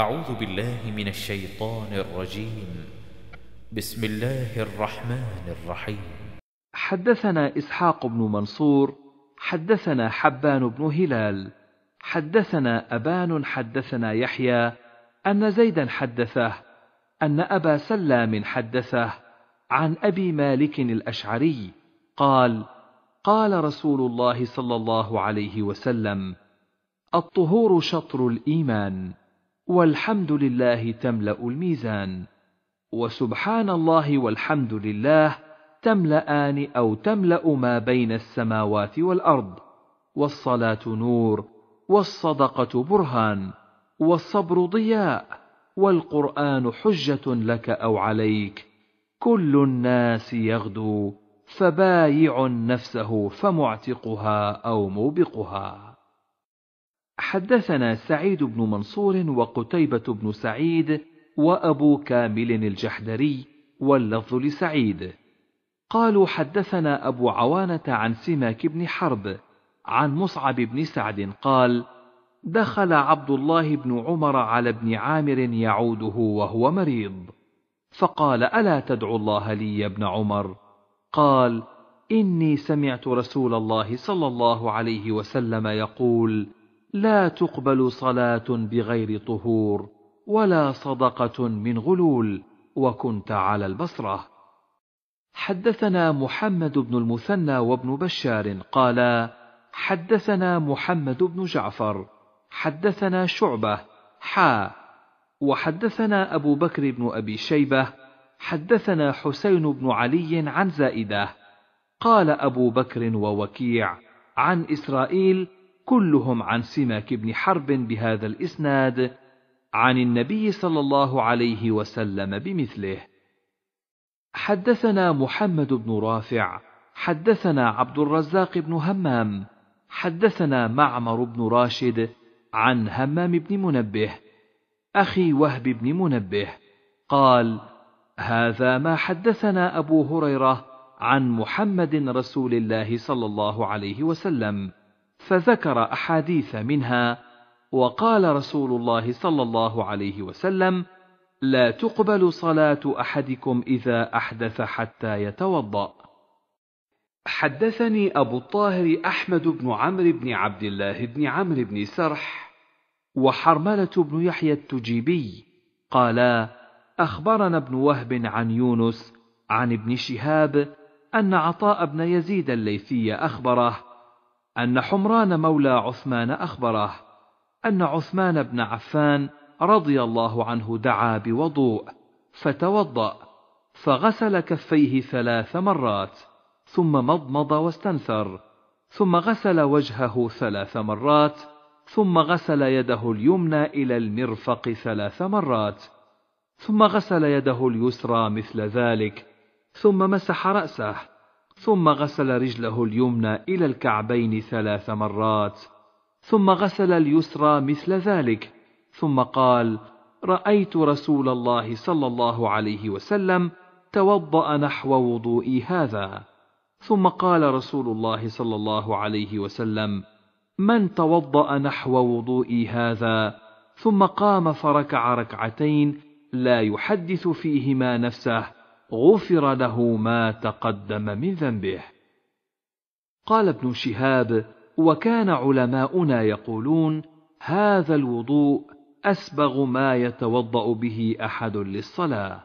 أعوذ بالله من الشيطان الرجيم بسم الله الرحمن الرحيم حدثنا إسحاق بن منصور حدثنا حبان بن هلال حدثنا أبان حدثنا يحيى أن زيدا حدثه أن أبا سلام حدثه عن أبي مالك الأشعري قال قال رسول الله صلى الله عليه وسلم الطهور شطر الإيمان والحمد لله تملا الميزان وسبحان الله والحمد لله تملأان أو تملأ ما بين السماوات والأرض، والصلاة نور، والصدقة برهان، والصبر ضياء، والقرآن حجة لك أو عليك، كل الناس يغدو، فبايع نفسه فمعتقها أو موبقها. حدثنا سعيد بن منصور وقتيبة بن سعيد وأبو كامل الجحدري واللفظ لسعيد قالوا حدثنا أبو عوانة عن سماك بن حرب عن مصعب بن سعد قال دخل عبد الله بن عمر على ابن عامر يعوده وهو مريض فقال ألا تدعو الله لي يا ابن عمر قال إني سمعت رسول الله صلى الله عليه وسلم يقول لا تقبل صلاة بغير طهور ولا صدقة من غلول وكنت على البصرة حدثنا محمد بن المثنى وابن بشار قالا حدثنا محمد بن جعفر حدثنا شعبة حا وحدثنا أبو بكر بن أبي شيبة حدثنا حسين بن علي عن زائدة قال أبو بكر ووكيع عن إسرائيل كلهم عن سماك بن حرب بهذا الإسناد عن النبي صلى الله عليه وسلم بمثله حدثنا محمد بن رافع حدثنا عبد الرزاق بن همام حدثنا معمر بن راشد عن همام بن منبه اخي وهب بن منبه قال هذا ما حدثنا ابو هريره عن محمد رسول الله صلى الله عليه وسلم فذكر احاديث منها وقال رسول الله صلى الله عليه وسلم لا تقبل صلاه احدكم اذا احدث حتى يتوضا حدثني ابو الطاهر احمد بن عمرو بن عبد الله بن عمرو بن سرح وحرمله بن يحيى التجيبي قالا اخبرنا ابن وهب عن يونس عن ابن شهاب ان عطاء بن يزيد الليثي اخبره أن حمران مولى عثمان أخبره أن عثمان بن عفان رضي الله عنه دعا بوضوء فتوضأ فغسل كفيه ثلاث مرات ثم مضمض واستنثر ثم غسل وجهه ثلاث مرات ثم غسل يده اليمنى إلى المرفق ثلاث مرات ثم غسل يده اليسرى مثل ذلك ثم مسح رأسه ثم غسل رجله اليمنى إلى الكعبين ثلاث مرات، ثم غسل اليسرى مثل ذلك، ثم قال: رأيت رسول الله صلى الله عليه وسلم توضأ نحو وضوئي هذا، ثم قال رسول الله صلى الله عليه وسلم: من توضأ نحو وضوئي هذا، ثم قام فركع ركعتين لا يحدث فيهما نفسه غفر له ما تقدم من ذنبه قال ابن شهاب وكان علماؤنا يقولون هذا الوضوء اسبغ ما يتوضا به احد للصلاه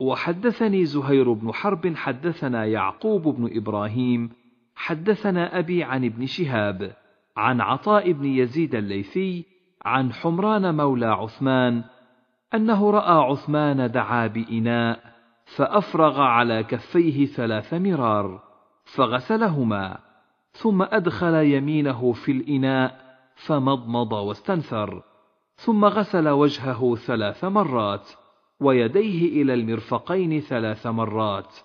وحدثني زهير بن حرب حدثنا يعقوب بن ابراهيم حدثنا ابي عن ابن شهاب عن عطاء بن يزيد الليثي عن حمران مولى عثمان انه راى عثمان دعا باناء فأفرغ على كفيه ثلاث مرار فغسلهما ثم أدخل يمينه في الإناء فمضمض واستنثر ثم غسل وجهه ثلاث مرات ويديه إلى المرفقين ثلاث مرات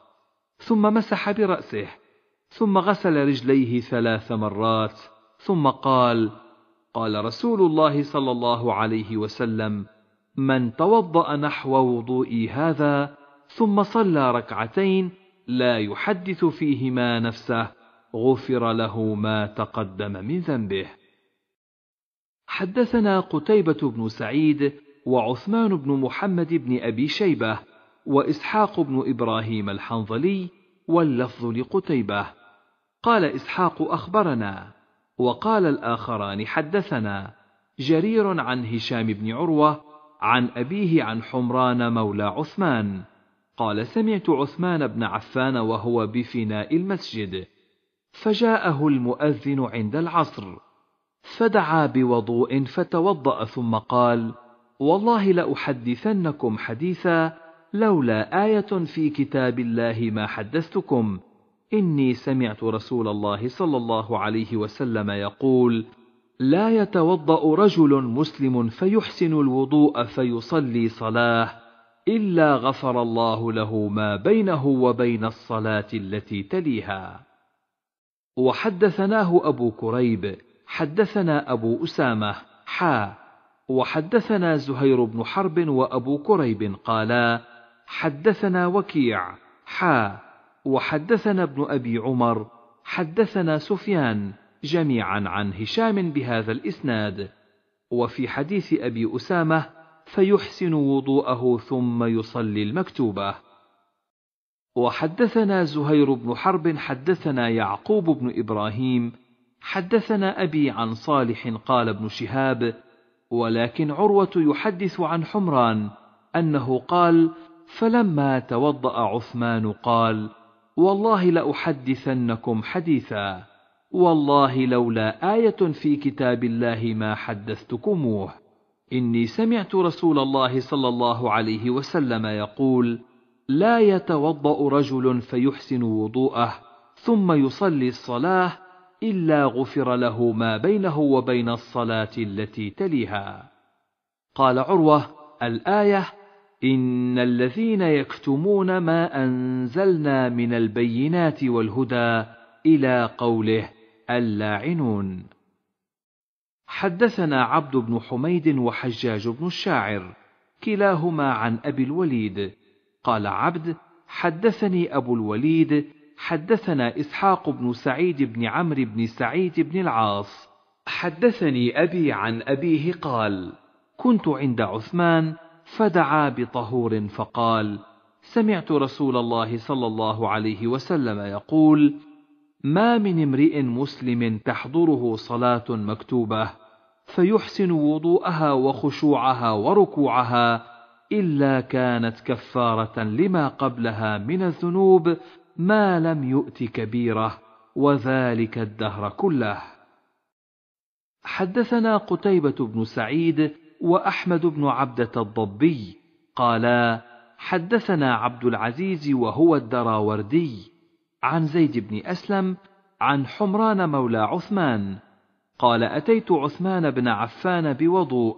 ثم مسح برأسه ثم غسل رجليه ثلاث مرات ثم قال قال رسول الله صلى الله عليه وسلم من توضأ نحو وضوئي هذا ثم صلى ركعتين لا يحدث فيهما نفسه غفر له ما تقدم من ذنبه حدثنا قتيبه بن سعيد وعثمان بن محمد بن ابي شيبه واسحاق بن ابراهيم الحنظلي واللفظ لقتيبه قال اسحاق اخبرنا وقال الاخران حدثنا جرير عن هشام بن عروه عن ابيه عن حمران مولى عثمان قال سمعت عثمان بن عفان وهو بفناء المسجد فجاءه المؤذن عند العصر فدعا بوضوء فتوضا ثم قال والله لاحدثنكم حديثا لولا ايه في كتاب الله ما حدثتكم اني سمعت رسول الله صلى الله عليه وسلم يقول لا يتوضا رجل مسلم فيحسن الوضوء فيصلي صلاه الا غفر الله له ما بينه وبين الصلاه التي تليها وحدثناه ابو كريب حدثنا ابو اسامه حا وحدثنا زهير بن حرب وابو كريب قالا حدثنا وكيع حا وحدثنا ابن ابي عمر حدثنا سفيان جميعا عن هشام بهذا الاسناد وفي حديث ابي اسامه فيحسن وضوءه ثم يصلي المكتوبة وحدثنا زهير بن حرب حدثنا يعقوب بن إبراهيم حدثنا أبي عن صالح قال ابن شهاب ولكن عروة يحدث عن حمران أنه قال فلما توضأ عثمان قال والله لأحدثنكم حديثا والله لولا آية في كتاب الله ما حدثتكموه إني سمعت رسول الله صلى الله عليه وسلم يقول: لا يتوضأ رجل فيحسن وضوءه ثم يصلي الصلاة إلا غفر له ما بينه وبين الصلاة التي تليها. قال عروة: الآية: إن الذين يكتمون ما أنزلنا من البينات والهدى إلى قوله اللاعنون. حدثنا عبد بن حميد وحجاج بن الشاعر كلاهما عن ابي الوليد قال عبد حدثني ابو الوليد حدثنا اسحاق بن سعيد بن عمرو بن سعيد بن العاص حدثني ابي عن ابيه قال كنت عند عثمان فدعا بطهور فقال سمعت رسول الله صلى الله عليه وسلم يقول ما من امرئ مسلم تحضره صلاة مكتوبة فيحسن وضوءها وخشوعها وركوعها إلا كانت كفارة لما قبلها من الذنوب ما لم يؤت كبيرة وذلك الدهر كله. حدثنا قتيبة بن سعيد وأحمد بن عبدة الضبي قالا: حدثنا عبد العزيز وهو الدراوردي عن زيد بن أسلم عن حمران مولى عثمان قال أتيت عثمان بن عفان بوضوء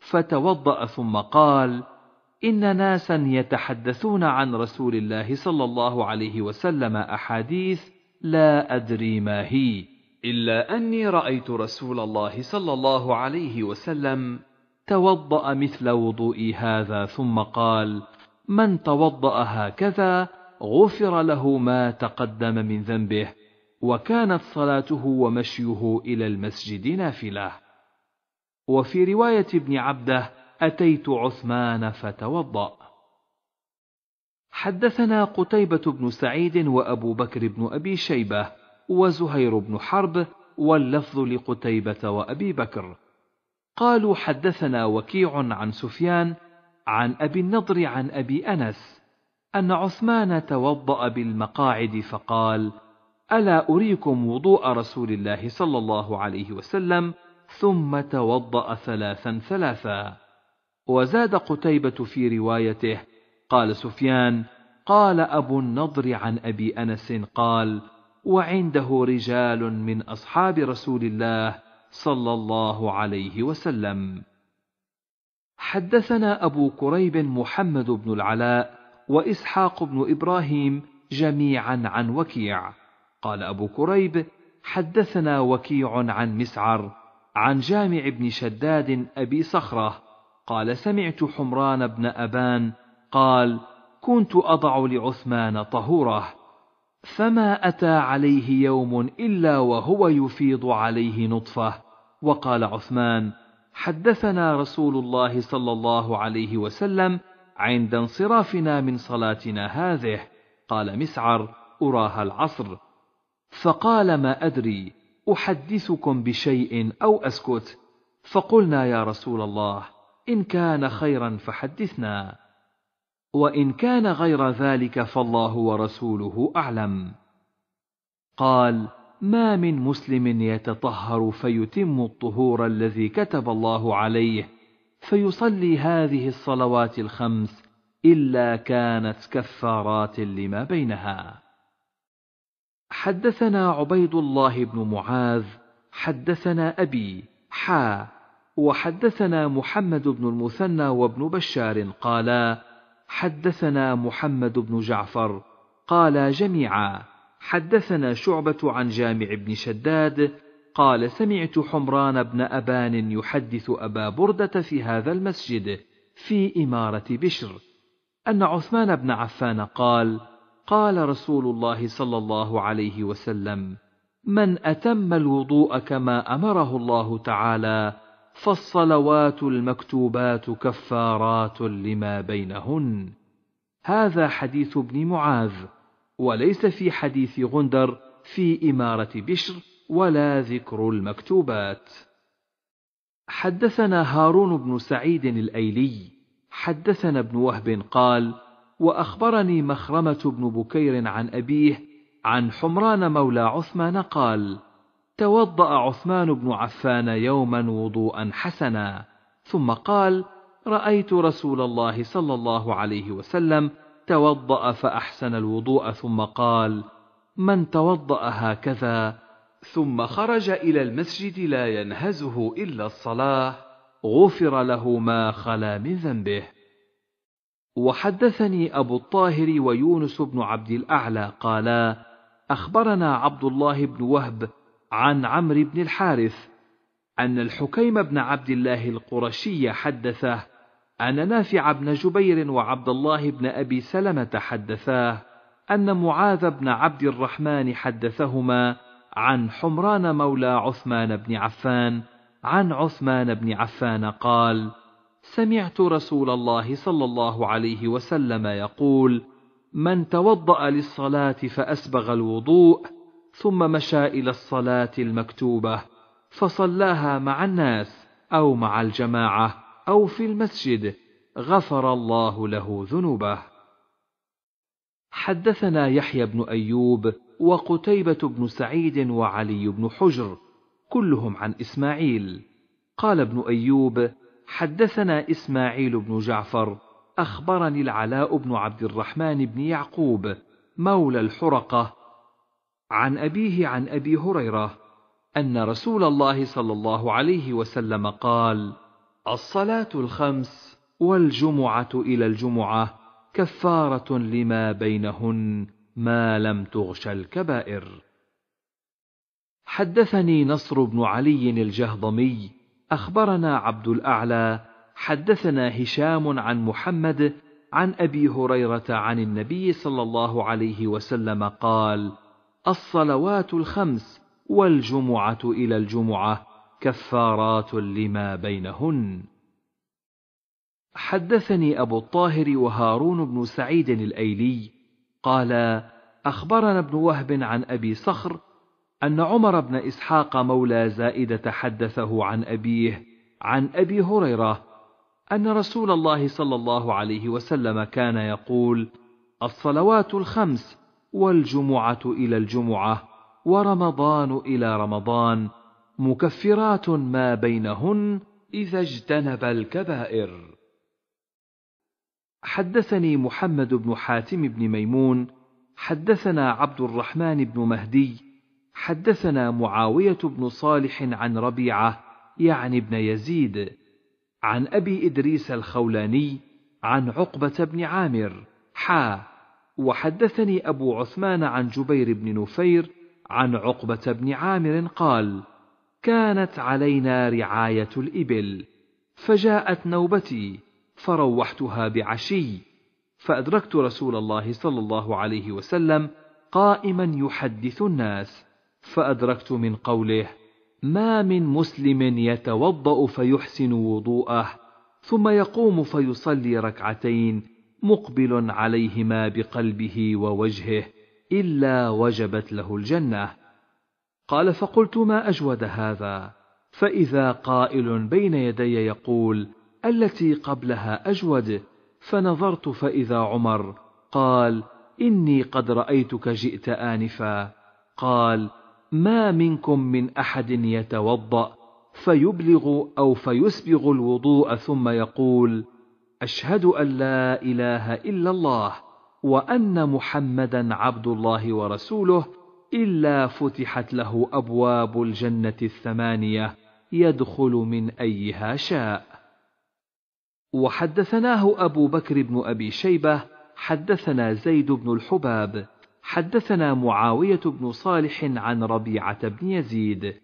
فتوضأ ثم قال إن ناسا يتحدثون عن رسول الله صلى الله عليه وسلم أحاديث لا أدري ما هي إلا أني رأيت رسول الله صلى الله عليه وسلم توضأ مثل وضوئي هذا ثم قال من توضأ هكذا غفر له ما تقدم من ذنبه وكانت صلاته ومشيه الى المسجد نافله وفي روايه ابن عبده اتيت عثمان فتوضا حدثنا قتيبه بن سعيد وابو بكر بن ابي شيبه وزهير بن حرب واللفظ لقتيبه وابي بكر قالوا حدثنا وكيع عن سفيان عن ابي النضر عن ابي انس أن عثمان توضأ بالمقاعد فقال: ألا أريكم وضوء رسول الله صلى الله عليه وسلم ثم توضأ ثلاثا ثلاثا. وزاد قتيبة في روايته قال سفيان: قال أبو النضر عن أبي أنس قال: وعنده رجال من أصحاب رسول الله صلى الله عليه وسلم. حدثنا أبو كريب محمد بن العلاء واسحاق بن ابراهيم جميعا عن وكيع قال ابو كريب حدثنا وكيع عن مسعر عن جامع بن شداد ابي صخره قال سمعت حمران بن ابان قال كنت اضع لعثمان طهوره فما اتى عليه يوم الا وهو يفيض عليه نطفه وقال عثمان حدثنا رسول الله صلى الله عليه وسلم عند انصرافنا من صلاتنا هذه قال مسعر اراها العصر فقال ما ادري احدثكم بشيء او اسكت فقلنا يا رسول الله ان كان خيرا فحدثنا وان كان غير ذلك فالله ورسوله اعلم قال ما من مسلم يتطهر فيتم الطهور الذي كتب الله عليه فيصلي هذه الصلوات الخمس إلا كانت كفارات لما بينها حدثنا عبيد الله بن معاذ حدثنا أبي حا وحدثنا محمد بن المثنى وابن بشار قالا حدثنا محمد بن جعفر قالا جميعا حدثنا شعبة عن جامع بن شداد قال سمعت حمران بن أبان يحدث أبا بردة في هذا المسجد في إمارة بشر أن عثمان بن عفان قال: قال رسول الله صلى الله عليه وسلم: من أتم الوضوء كما أمره الله تعالى فالصلوات المكتوبات كفارات لما بينهن. هذا حديث ابن معاذ، وليس في حديث غندر في إمارة بشر ولا ذكر المكتوبات حدثنا هارون بن سعيد الايلي حدثنا ابن وهب قال واخبرني مخرمه بن بكير عن ابيه عن حمران مولى عثمان قال توضا عثمان بن عفان يوما وضوءا حسنا ثم قال رايت رسول الله صلى الله عليه وسلم توضا فاحسن الوضوء ثم قال من توضا هكذا ثم خرج الى المسجد لا ينهزه الا الصلاه غفر له ما خلا من ذنبه وحدثني ابو الطاهر ويونس بن عبد الاعلى قالا اخبرنا عبد الله بن وهب عن عمرو بن الحارث ان الحكيم بن عبد الله القرشي حدثه ان نافع بن جبير وعبد الله بن ابي سلمه حدثاه ان معاذ بن عبد الرحمن حدثهما عن حمران مولى عثمان بن عفان عن عثمان بن عفان قال سمعت رسول الله صلى الله عليه وسلم يقول من توضا للصلاه فاسبغ الوضوء ثم مشى الى الصلاه المكتوبه فصلاها مع الناس او مع الجماعه او في المسجد غفر الله له ذنوبه حدثنا يحيى بن ايوب وقتيبة بن سعيد وعلي بن حجر كلهم عن إسماعيل قال ابن أيوب حدثنا إسماعيل بن جعفر أخبرني العلاء بن عبد الرحمن بن يعقوب مولى الحرقة عن أبيه عن أبي هريرة أن رسول الله صلى الله عليه وسلم قال الصلاة الخمس والجمعة إلى الجمعة كفارة لما بينهن ما لم تغش الكبائر حدثني نصر بن علي الجهضمي اخبرنا عبد الاعلى حدثنا هشام عن محمد عن ابي هريره عن النبي صلى الله عليه وسلم قال الصلوات الخمس والجمعه الى الجمعه كفارات لما بينهن حدثني ابو الطاهر وهارون بن سعيد الايلي قال أخبرنا ابن وهب عن أبي صخر أن عمر بن إسحاق مولى زائدة حدثه عن أبيه عن أبي هريرة أن رسول الله صلى الله عليه وسلم كان يقول: الصلوات الخمس والجمعة إلى الجمعة ورمضان إلى رمضان مكفرات ما بينهن إذا اجتنب الكبائر. حدثني محمد بن حاتم بن ميمون حدثنا عبد الرحمن بن مهدي حدثنا معاويه بن صالح عن ربيعه يعني ابن يزيد عن ابي ادريس الخولاني عن عقبه بن عامر حا وحدثني ابو عثمان عن جبير بن نفير عن عقبه بن عامر قال كانت علينا رعايه الابل فجاءت نوبتي فروحتها بعشي فأدركت رسول الله صلى الله عليه وسلم قائما يحدث الناس فأدركت من قوله ما من مسلم يتوضأ فيحسن وضوءه ثم يقوم فيصلي ركعتين مقبل عليهما بقلبه ووجهه إلا وجبت له الجنة قال فقلت ما أجود هذا فإذا قائل بين يدي يقول التي قبلها اجود فنظرت فاذا عمر قال اني قد رايتك جئت انفا قال ما منكم من احد يتوضا فيبلغ او فيسبغ الوضوء ثم يقول اشهد ان لا اله الا الله وان محمدا عبد الله ورسوله الا فتحت له ابواب الجنه الثمانيه يدخل من ايها شاء وحدثناه أبو بكر بن أبي شيبة حدثنا زيد بن الحباب حدثنا معاوية بن صالح عن ربيعة بن يزيد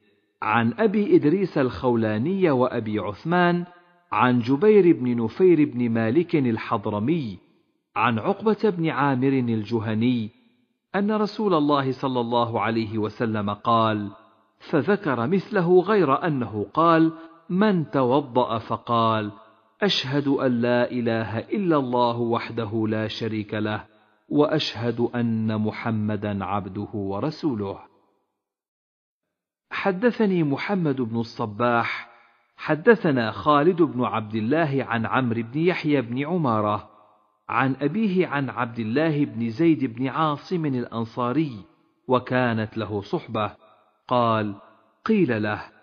عن أبي إدريس الخولاني وأبي عثمان عن جبير بن نفير بن مالك الحضرمي عن عقبة بن عامر الجهني أن رسول الله صلى الله عليه وسلم قال: فذكر مثله غير أنه قال: من توضأ فقال: اشهد ان لا اله الا الله وحده لا شريك له واشهد ان محمدا عبده ورسوله حدثني محمد بن الصباح حدثنا خالد بن عبد الله عن عمرو بن يحيى بن عماره عن ابيه عن عبد الله بن زيد بن عاصم الانصاري وكانت له صحبه قال قيل له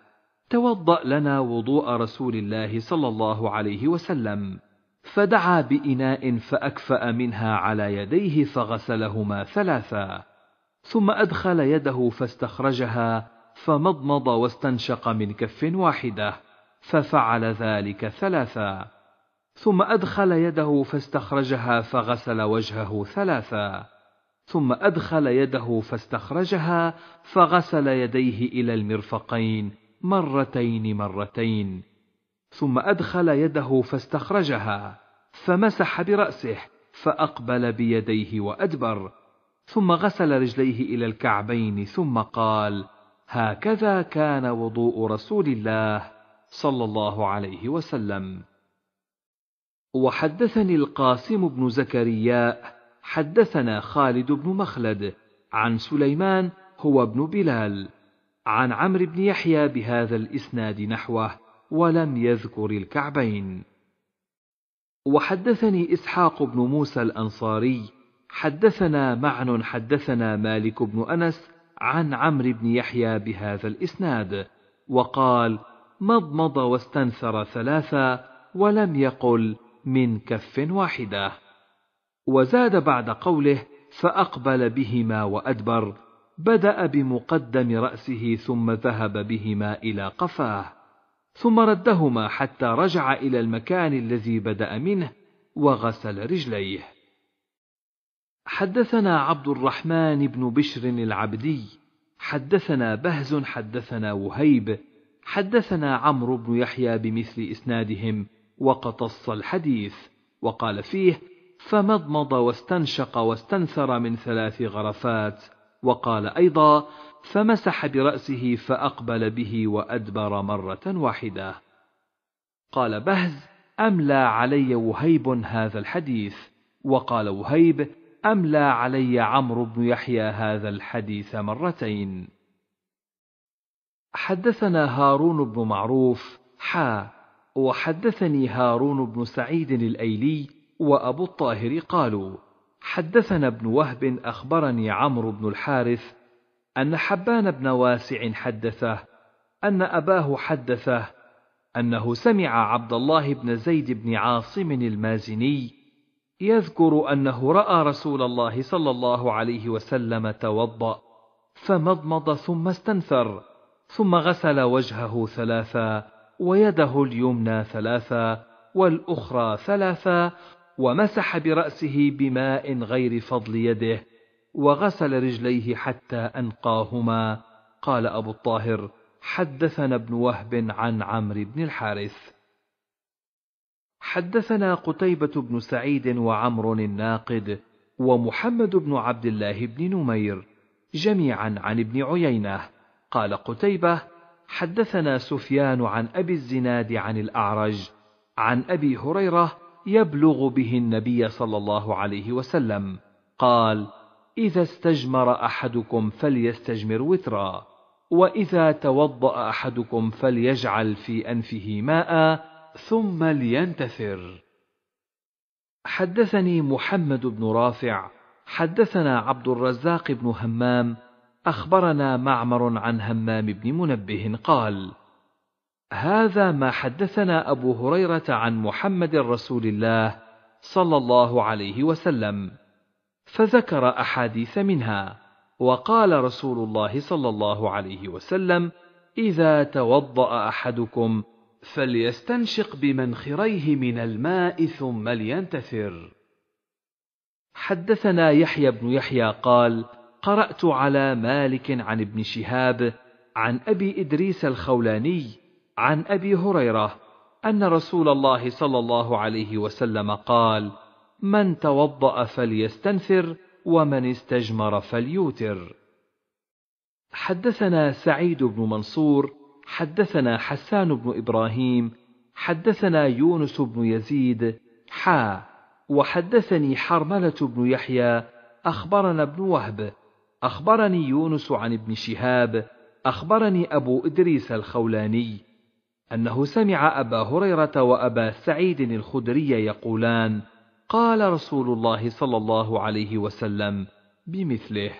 توضأ لنا وضوء رسول الله صلى الله عليه وسلم فدعا بإناء فأكفأ منها على يديه فغسلهما ثلاثا ثم أدخل يده فاستخرجها فمضمض واستنشق من كف واحدة ففعل ذلك ثلاثا ثم أدخل يده فاستخرجها فغسل وجهه ثلاثا ثم أدخل يده فاستخرجها فغسل يديه إلى المرفقين مرتين مرتين ثم أدخل يده فاستخرجها فمسح برأسه فأقبل بيديه وأدبر ثم غسل رجليه إلى الكعبين ثم قال هكذا كان وضوء رسول الله صلى الله عليه وسلم وحدثني القاسم بن زكريا حدثنا خالد بن مخلد عن سليمان هو ابن بلال عن عمرو بن يحيى بهذا الاسناد نحوه ولم يذكر الكعبين وحدثني اسحاق بن موسى الانصاري حدثنا معن حدثنا مالك بن انس عن عمرو بن يحيى بهذا الاسناد وقال مضمض واستنثر ثلاثا ولم يقل من كف واحده وزاد بعد قوله فاقبل بهما وادبر بدأ بمقدم رأسه ثم ذهب بهما إلى قفاه، ثم ردهما حتى رجع إلى المكان الذي بدأ منه، وغسل رجليه. حدثنا عبد الرحمن بن بشر العبدي، حدثنا بهز حدثنا وهيب، حدثنا عمرو بن يحيى بمثل إسنادهم، وقتص الحديث، وقال فيه: فمضمض واستنشق واستنثر من ثلاث غرفات وقال أيضا فمسح برأسه فأقبل به وأدبر مرة واحدة قال بهز أملى علي وهيب هذا الحديث وقال وهيب أملى علي عمرو بن يحيى هذا الحديث مرتين حدثنا هارون بن معروف حا وحدثني هارون بن سعيد الأيلي وأبو الطاهر قالوا حدثنا ابن وهب اخبرني عمرو بن الحارث ان حبان بن واسع حدثه ان اباه حدثه انه سمع عبد الله بن زيد بن عاصم المازني يذكر انه راى رسول الله صلى الله عليه وسلم توضا فمضمض ثم استنثر ثم غسل وجهه ثلاثا ويده اليمنى ثلاثا والاخرى ثلاثا ومسح برأسه بماء غير فضل يده وغسل رجليه حتى أنقاهما قال أبو الطاهر حدثنا ابن وهب عن عمرو بن الحارث حدثنا قتيبة بن سعيد وعمر الناقد ومحمد بن عبد الله بن نمير جميعا عن ابن عيينة قال قتيبة حدثنا سفيان عن أبي الزناد عن الأعرج عن أبي هريرة يبلغ به النبي صلى الله عليه وسلم قال اذا استجمر احدكم فليستجمر وترا واذا توضا احدكم فليجعل في انفه ماء ثم لينتثر حدثني محمد بن رافع حدثنا عبد الرزاق بن همام اخبرنا معمر عن همام بن منبه قال هذا ما حدثنا أبو هريرة عن محمد رسول الله صلى الله عليه وسلم فذكر أحاديث منها وقال رسول الله صلى الله عليه وسلم إذا توضأ أحدكم فليستنشق بمنخريه من الماء ثم لينتثر حدثنا يحيى بن يحيى قال قرات على مالك عن ابن شهاب عن ابي ادريس الخولاني عن أبي هريرة أن رسول الله صلى الله عليه وسلم قال: من توضأ فليستنثر ومن استجمر فليوتر. حدثنا سعيد بن منصور، حدثنا حسان بن إبراهيم، حدثنا يونس بن يزيد، حا، وحدثني حرملة بن يحيى، أخبرنا ابن وهب، أخبرني يونس عن ابن شهاب، أخبرني أبو إدريس الخولاني، أنه سمع أبا هريرة وأبا سعيد الخدري يقولان: قال رسول الله صلى الله عليه وسلم بمثله.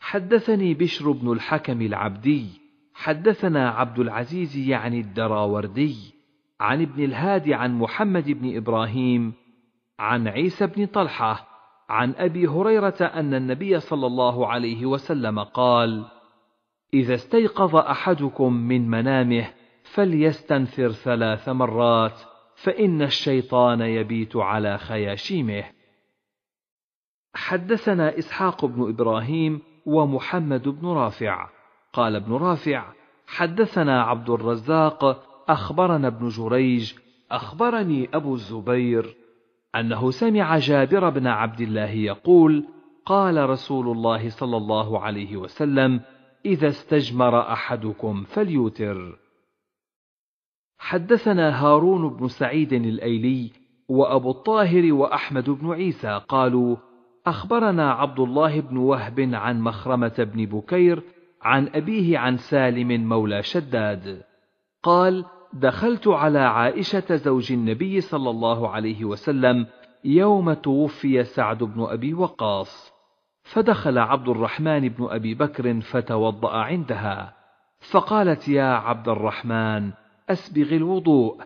حدثني بشر بن الحكم العبدي، حدثنا عبد العزيز يعني الدراوردي، عن ابن الهادي عن محمد بن إبراهيم، عن عيسى بن طلحة، عن أبي هريرة أن النبي صلى الله عليه وسلم قال: إذا استيقظ أحدكم من منامه فليستنثر ثلاث مرات فإن الشيطان يبيت على خياشيمه. حدثنا إسحاق بن إبراهيم ومحمد بن رافع، قال ابن رافع: حدثنا عبد الرزاق أخبرنا ابن جريج أخبرني أبو الزبير أنه سمع جابر بن عبد الله يقول: قال رسول الله صلى الله عليه وسلم: إذا استجمر أحدكم فليوتر. حدثنا هارون بن سعيد الأيلي وأبو الطاهر وأحمد بن عيسى قالوا: أخبرنا عبد الله بن وهب عن مخرمة بن بكير عن أبيه عن سالم مولى شداد، قال: دخلت على عائشة زوج النبي صلى الله عليه وسلم يوم توفي سعد بن أبي وقاص، فدخل عبد الرحمن بن ابي بكر فتوضا عندها فقالت يا عبد الرحمن اسبغ الوضوء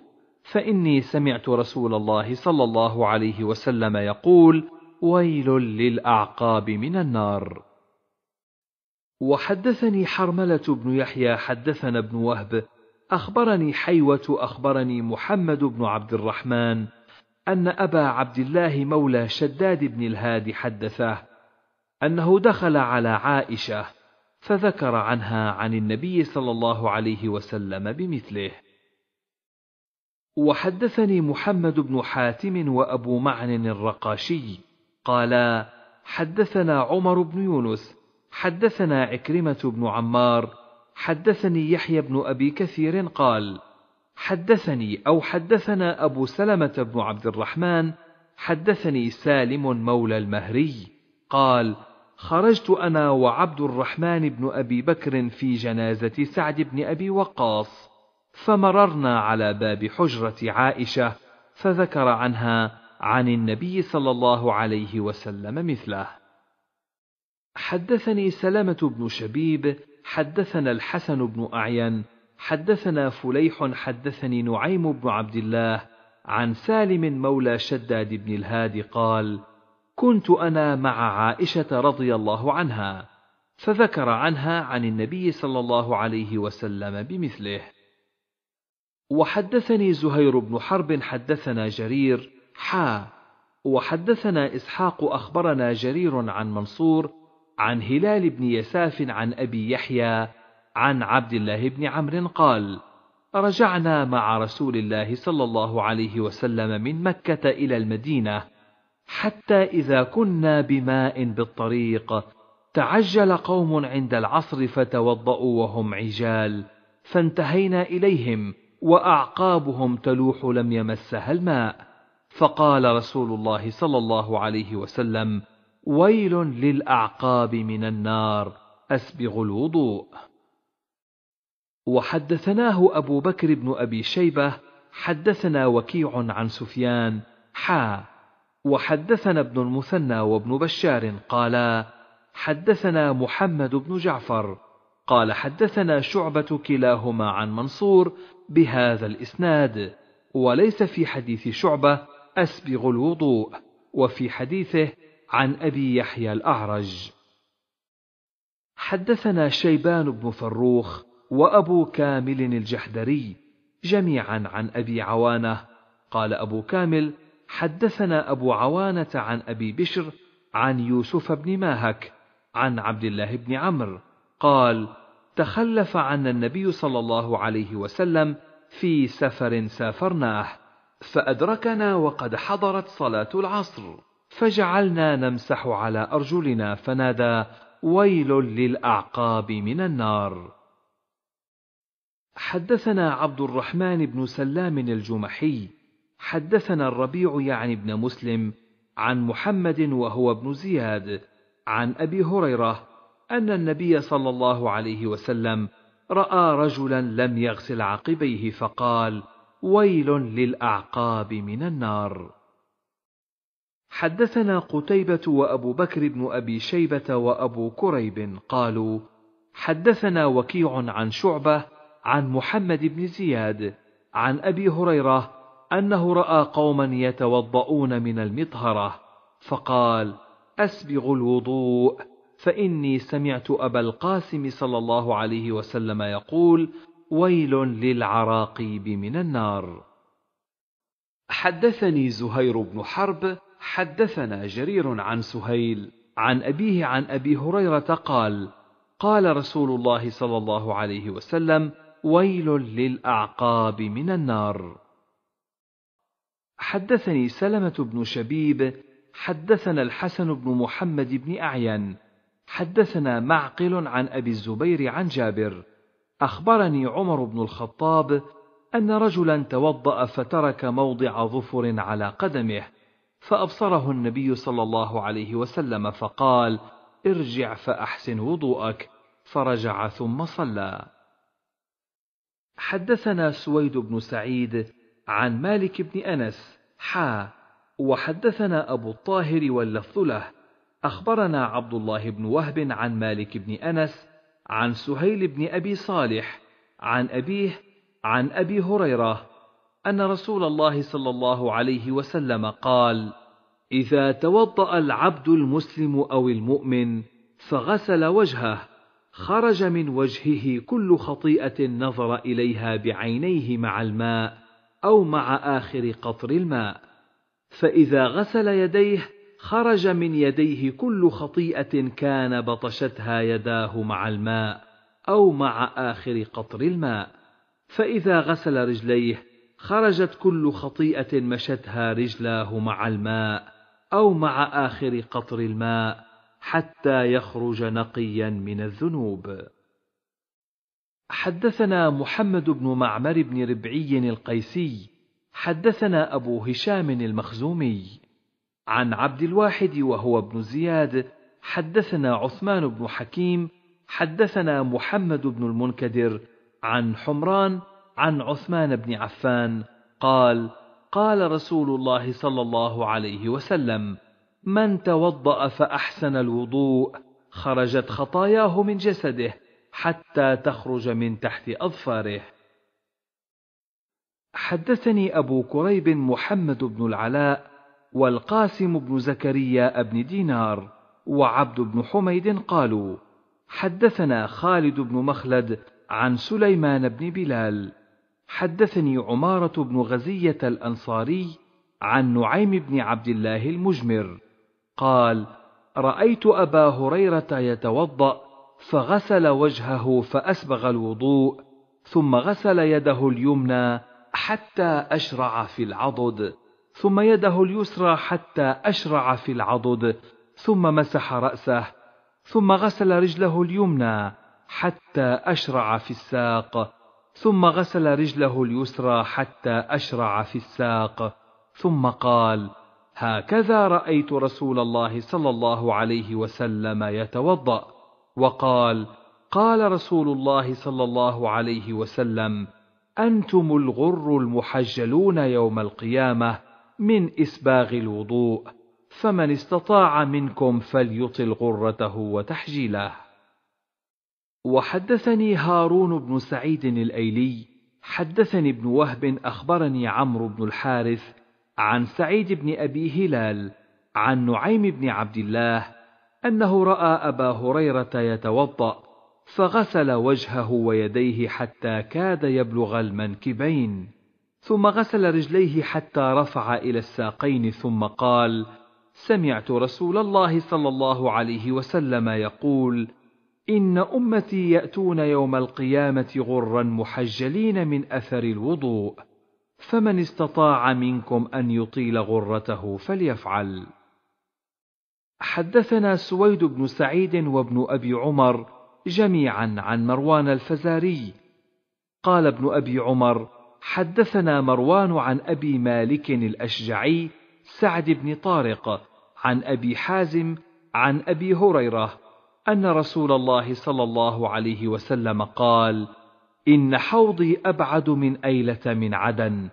فاني سمعت رسول الله صلى الله عليه وسلم يقول ويل للاعقاب من النار وحدثني حرمله بن يحيى حدثنا ابن وهب اخبرني حيوه اخبرني محمد بن عبد الرحمن ان ابا عبد الله مولى شداد بن الهاد حدثه انه دخل على عائشه فذكر عنها عن النبي صلى الله عليه وسلم بمثله وحدثني محمد بن حاتم وابو معن الرقاشي قال حدثنا عمر بن يونس حدثنا عكرمه بن عمار حدثني يحيى بن ابي كثير قال حدثني او حدثنا ابو سلمه بن عبد الرحمن حدثني سالم مولى المهري قال خرجت أنا وعبد الرحمن بن أبي بكر في جنازة سعد بن أبي وقاص، فمررنا على باب حجرة عائشة، فذكر عنها عن النبي صلى الله عليه وسلم مثله. حدثني سلمة بن شبيب، حدثنا الحسن بن أعين، حدثنا فليح حدثني نعيم بن عبد الله عن سالم مولى شداد بن الهاد قال: كنت انا مع عائشه رضي الله عنها فذكر عنها عن النبي صلى الله عليه وسلم بمثله وحدثني زهير بن حرب حدثنا جرير حا وحدثنا اسحاق اخبرنا جرير عن منصور عن هلال بن يساف عن ابي يحيى عن عبد الله بن عمرو قال رجعنا مع رسول الله صلى الله عليه وسلم من مكه الى المدينه حتى إذا كنا بماء بالطريق تعجل قوم عند العصر فتوضأوا وهم عجال فانتهينا إليهم وأعقابهم تلوح لم يمسها الماء فقال رسول الله صلى الله عليه وسلم ويل للأعقاب من النار أسبغ الوضوء وحدثناه أبو بكر بن أبي شيبة حدثنا وكيع عن سفيان حا وحدثنا ابن المثنى وابن بشار قالا حدثنا محمد بن جعفر قال حدثنا شعبة كلاهما عن منصور بهذا الإسناد وليس في حديث شعبة أسبغ الوضوء وفي حديثه عن أبي يحيى الأعرج حدثنا شيبان بن فروخ وأبو كامل الجحدري جميعا عن أبي عوانة قال أبو كامل حدثنا أبو عوانة عن أبي بشر عن يوسف بن ماهك عن عبد الله بن عمرو قال تخلف عنا النبي صلى الله عليه وسلم في سفر سافرناه فأدركنا وقد حضرت صلاة العصر فجعلنا نمسح على أرجلنا فنادى ويل للأعقاب من النار حدثنا عبد الرحمن بن سلام الجمحي حدثنا الربيع يعني بن مسلم عن محمد وهو ابن زياد عن ابي هريره ان النبي صلى الله عليه وسلم راى رجلا لم يغسل عقبيه فقال ويل للاعقاب من النار حدثنا قتيبة وأبو بكر بن أبي شيبة وأبو كريب قالوا: حدثنا وكيع عن شعبة عن محمد بن زياد عن أبي هريرة أنه رأى قوما يتوضؤون من المطهرة فقال أسبغ الوضوء فإني سمعت أبا القاسم صلى الله عليه وسلم يقول ويل للعراقيب من النار حدثني زهير بن حرب حدثنا جرير عن سهيل عن أبيه عن أبي هريرة قال قال رسول الله صلى الله عليه وسلم ويل للأعقاب من النار حدثني سلمة بن شبيب حدثنا الحسن بن محمد بن أعين حدثنا معقل عن أبي الزبير عن جابر أخبرني عمر بن الخطاب أن رجلا توضأ فترك موضع ظفر على قدمه فأبصره النبي صلى الله عليه وسلم فقال ارجع فأحسن وضوءك فرجع ثم صلى حدثنا سويد بن سعيد عن مالك بن أنس حا وحدثنا أبو الطاهر واللفظ له أخبرنا عبد الله بن وهب عن مالك بن أنس عن سهيل بن أبي صالح عن أبيه عن أبي هريرة أن رسول الله صلى الله عليه وسلم قال: إذا توضأ العبد المسلم أو المؤمن فغسل وجهه خرج من وجهه كل خطيئة نظر إليها بعينيه مع الماء أو مع آخر قطر الماء فإذا غسل يديه خرج من يديه كل خطيئة كان بطشتها يداه مع الماء أو مع آخر قطر الماء فإذا غسل رجليه خرجت كل خطيئة مشتها رجلاه مع الماء أو مع آخر قطر الماء حتى يخرج نقيا من الذنوب حدثنا محمد بن معمر بن ربعي القيسي حدثنا ابو هشام المخزومي عن عبد الواحد وهو ابن زياد حدثنا عثمان بن حكيم حدثنا محمد بن المنكدر عن حمران عن عثمان بن عفان قال قال رسول الله صلى الله عليه وسلم من توضا فاحسن الوضوء خرجت خطاياه من جسده حتى تخرج من تحت أظفاره حدثني أبو كريب محمد بن العلاء والقاسم بن زكريا بن دينار وعبد بن حميد قالوا حدثنا خالد بن مخلد عن سليمان بن بلال حدثني عمارة بن غزية الأنصاري عن نعيم بن عبد الله المجمر قال رأيت أبا هريرة يتوضأ فغسل وجهه فاسبغ الوضوء ثم غسل يده اليمنى حتى اشرع في العضد ثم يده اليسرى حتى اشرع في العضد ثم مسح راسه ثم غسل رجله اليمنى حتى اشرع في الساق ثم غسل رجله اليسرى حتى اشرع في الساق ثم قال هكذا رايت رسول الله صلى الله عليه وسلم يتوضا وقال قال رسول الله صلى الله عليه وسلم انتم الغر المحجلون يوم القيامه من اسباغ الوضوء فمن استطاع منكم فليطل غرته وتحجيله وحدثني هارون بن سعيد الايلي حدثني ابن وهب اخبرني عمرو بن الحارث عن سعيد بن ابي هلال عن نعيم بن عبد الله أنه رأى أبا هريرة يتوضأ فغسل وجهه ويديه حتى كاد يبلغ المنكبين ثم غسل رجليه حتى رفع إلى الساقين ثم قال سمعت رسول الله صلى الله عليه وسلم يقول إن أمتي يأتون يوم القيامة غرا محجلين من أثر الوضوء فمن استطاع منكم أن يطيل غرته فليفعل حدثنا سويد بن سعيد وابن ابي عمر جميعا عن مروان الفزاري قال ابن ابي عمر حدثنا مروان عن ابي مالك الاشجعي سعد بن طارق عن ابي حازم عن ابي هريره ان رسول الله صلى الله عليه وسلم قال ان حوضي ابعد من ايله من عدن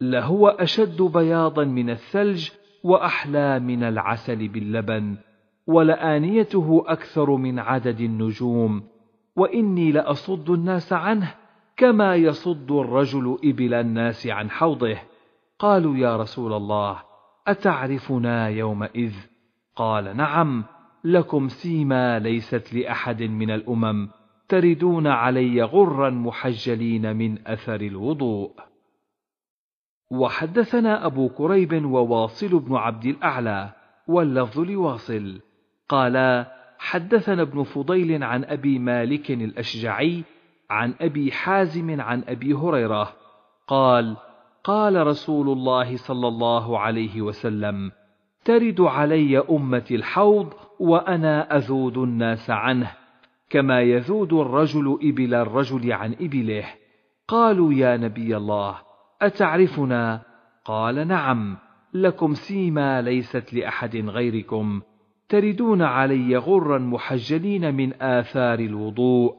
لهو اشد بياضا من الثلج واحلى من العسل باللبن ولانيته اكثر من عدد النجوم واني لاصد الناس عنه كما يصد الرجل ابل الناس عن حوضه قالوا يا رسول الله اتعرفنا يومئذ قال نعم لكم سيما ليست لاحد من الامم تردون علي غرا محجلين من اثر الوضوء وحدثنا أبو كريب وواصل بن عبد الأعلى واللفظ لواصل قالا حدثنا ابن فضيل عن أبي مالك الأشجعي عن أبي حازم عن أبي هريرة قال قال رسول الله صلى الله عليه وسلم ترد علي أمة الحوض وأنا أذود الناس عنه كما يذود الرجل إبل الرجل عن إبله قالوا يا نبي الله أتعرفنا؟ قال نعم لكم سيما ليست لأحد غيركم تردون علي غرا محجلين من آثار الوضوء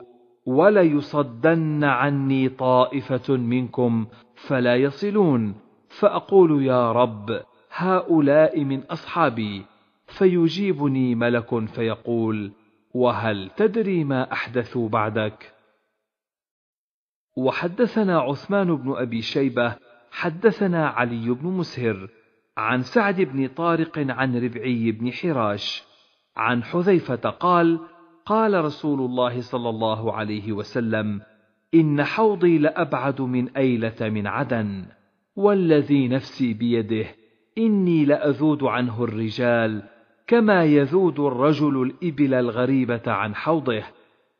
وليصدن عني طائفة منكم فلا يصلون فأقول يا رب هؤلاء من أصحابي فيجيبني ملك فيقول وهل تدري ما أحدثوا بعدك؟ وحدثنا عثمان بن ابي شيبه حدثنا علي بن مسهر عن سعد بن طارق عن ربعي بن حراش عن حذيفه قال قال رسول الله صلى الله عليه وسلم ان حوضي لابعد من ايله من عدن والذي نفسي بيده اني لاذود عنه الرجال كما يذود الرجل الابل الغريبه عن حوضه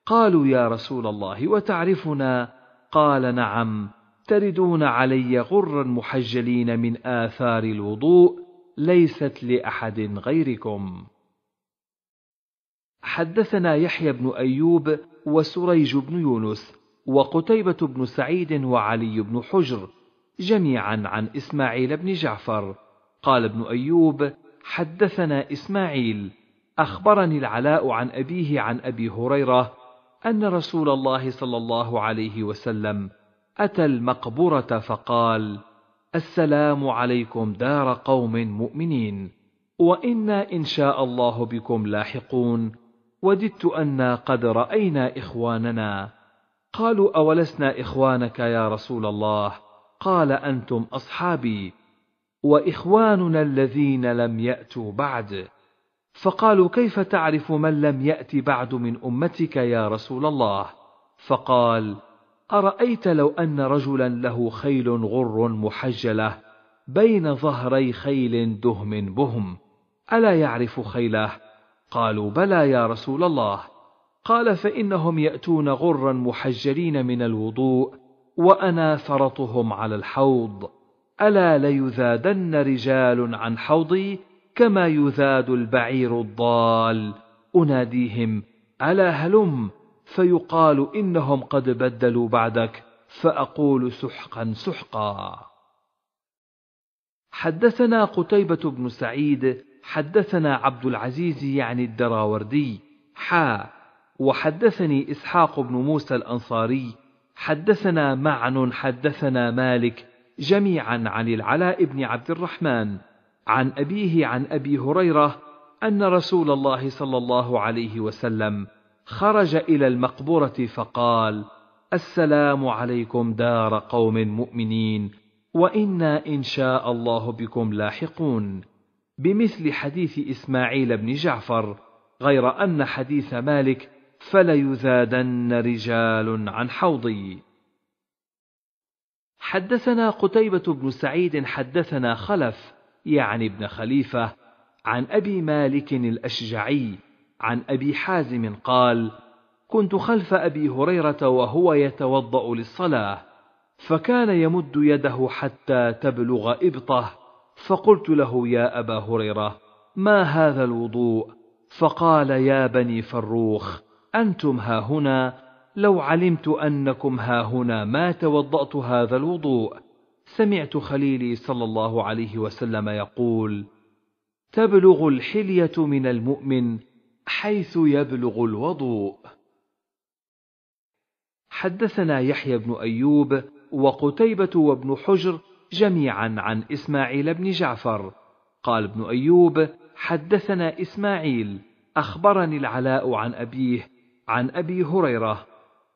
قالوا يا رسول الله وتعرفنا قال نعم تردون علي غرا محجلين من آثار الوضوء ليست لأحد غيركم حدثنا يحيى بن أيوب وسريج بن يونس وقتيبة بن سعيد وعلي بن حجر جميعا عن إسماعيل بن جعفر قال ابن أيوب حدثنا إسماعيل أخبرني العلاء عن أبيه عن أبي هريرة أن رسول الله صلى الله عليه وسلم أتى المقبرة فقال: السلام عليكم دار قوم مؤمنين، وإنا إن شاء الله بكم لاحقون، وددت أنا قد رأينا إخواننا. قالوا: أولسنا إخوانك يا رسول الله؟ قال: أنتم أصحابي، وإخواننا الذين لم يأتوا بعد. فقالوا كيف تعرف من لم يأت بعد من أمتك يا رسول الله فقال أرأيت لو أن رجلا له خيل غر محجلة بين ظهري خيل دهم بهم ألا يعرف خيله قالوا بلى يا رسول الله قال فإنهم يأتون غرا محجلين من الوضوء وأنا فرطهم على الحوض ألا ليذادن رجال عن حوضي كما يذاد البعير الضال اناديهم الا هلم فيقال انهم قد بدلوا بعدك فاقول سحقا سحقا حدثنا قتيبه بن سعيد حدثنا عبد العزيز يعني الدراوردي حا وحدثني اسحاق بن موسى الانصاري حدثنا معن حدثنا مالك جميعا عن العلاء بن عبد الرحمن عن أبيه عن أبي هريرة أن رسول الله صلى الله عليه وسلم خرج إلى المقبرة فقال: السلام عليكم دار قوم مؤمنين وإنا إن شاء الله بكم لاحقون. بمثل حديث إسماعيل بن جعفر، غير أن حديث مالك فليزادن رجال عن حوضي. حدثنا قتيبة بن سعيد حدثنا خلف يعني ابن خليفة عن أبي مالك الأشجعي عن أبي حازم قال: كنت خلف أبي هريرة وهو يتوضأ للصلاة، فكان يمد يده حتى تبلغ إبطه، فقلت له يا أبا هريرة: ما هذا الوضوء؟ فقال يا بني فروخ: أنتم هاهنا، لو علمت أنكم هاهنا ما توضأت هذا الوضوء، سمعت خليلي صلى الله عليه وسلم يقول تبلغ الحلية من المؤمن حيث يبلغ الوضوء حدثنا يحيى بن أيوب وقتيبة وابن حجر جميعا عن إسماعيل بن جعفر قال ابن أيوب حدثنا إسماعيل أخبرني العلاء عن أبيه عن أبي هريرة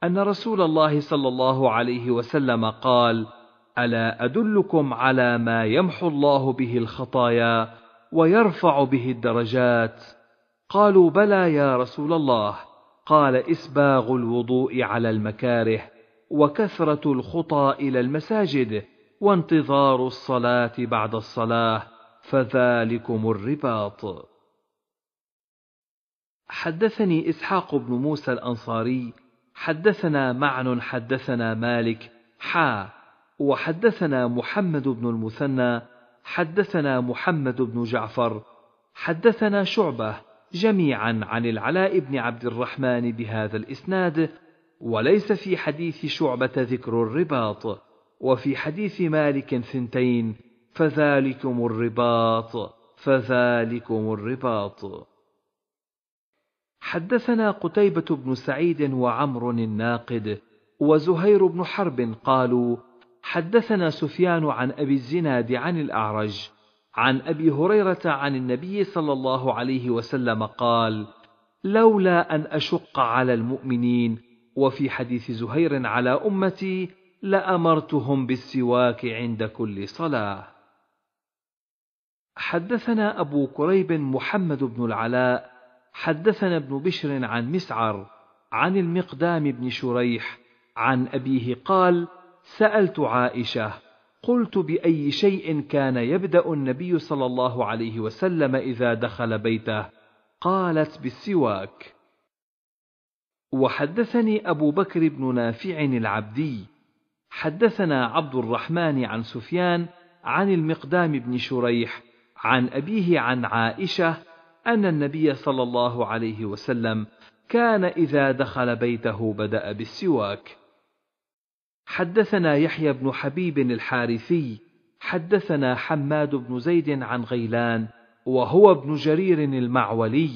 أن رسول الله صلى الله عليه وسلم قال: الا ادلكم على ما يمحو الله به الخطايا ويرفع به الدرجات قالوا بلى يا رسول الله قال اسباغ الوضوء على المكاره وكثره الخطى الى المساجد وانتظار الصلاه بعد الصلاه فذلكم الرباط حدثني اسحاق بن موسى الانصاري حدثنا معن حدثنا مالك حا وحدثنا محمد بن المثنى حدثنا محمد بن جعفر حدثنا شعبه جميعا عن العلاء بن عبد الرحمن بهذا الاسناد وليس في حديث شعبه ذكر الرباط وفي حديث مالك ثنتين فذلكم الرباط فذلكم الرباط حدثنا قتيبة بن سعيد وعمر الناقد وزهير بن حرب قالوا حدثنا سفيان عن أبي الزناد عن الأعرج عن أبي هريرة عن النبي صلى الله عليه وسلم قال: لولا أن أشق على المؤمنين وفي حديث زهير على أمتي لأمرتهم بالسواك عند كل صلاة. حدثنا أبو كريب محمد بن العلاء حدثنا ابن بشر عن مسعر عن المقدام بن شريح عن أبيه قال: سالت عائشه قلت باي شيء كان يبدا النبي صلى الله عليه وسلم اذا دخل بيته قالت بالسواك وحدثني ابو بكر بن نافع العبدي حدثنا عبد الرحمن عن سفيان عن المقدام بن شريح عن ابيه عن عائشه ان النبي صلى الله عليه وسلم كان اذا دخل بيته بدا بالسواك حدثنا يحيى بن حبيب الحارثي حدثنا حماد بن زيد عن غيلان وهو ابن جرير المعولي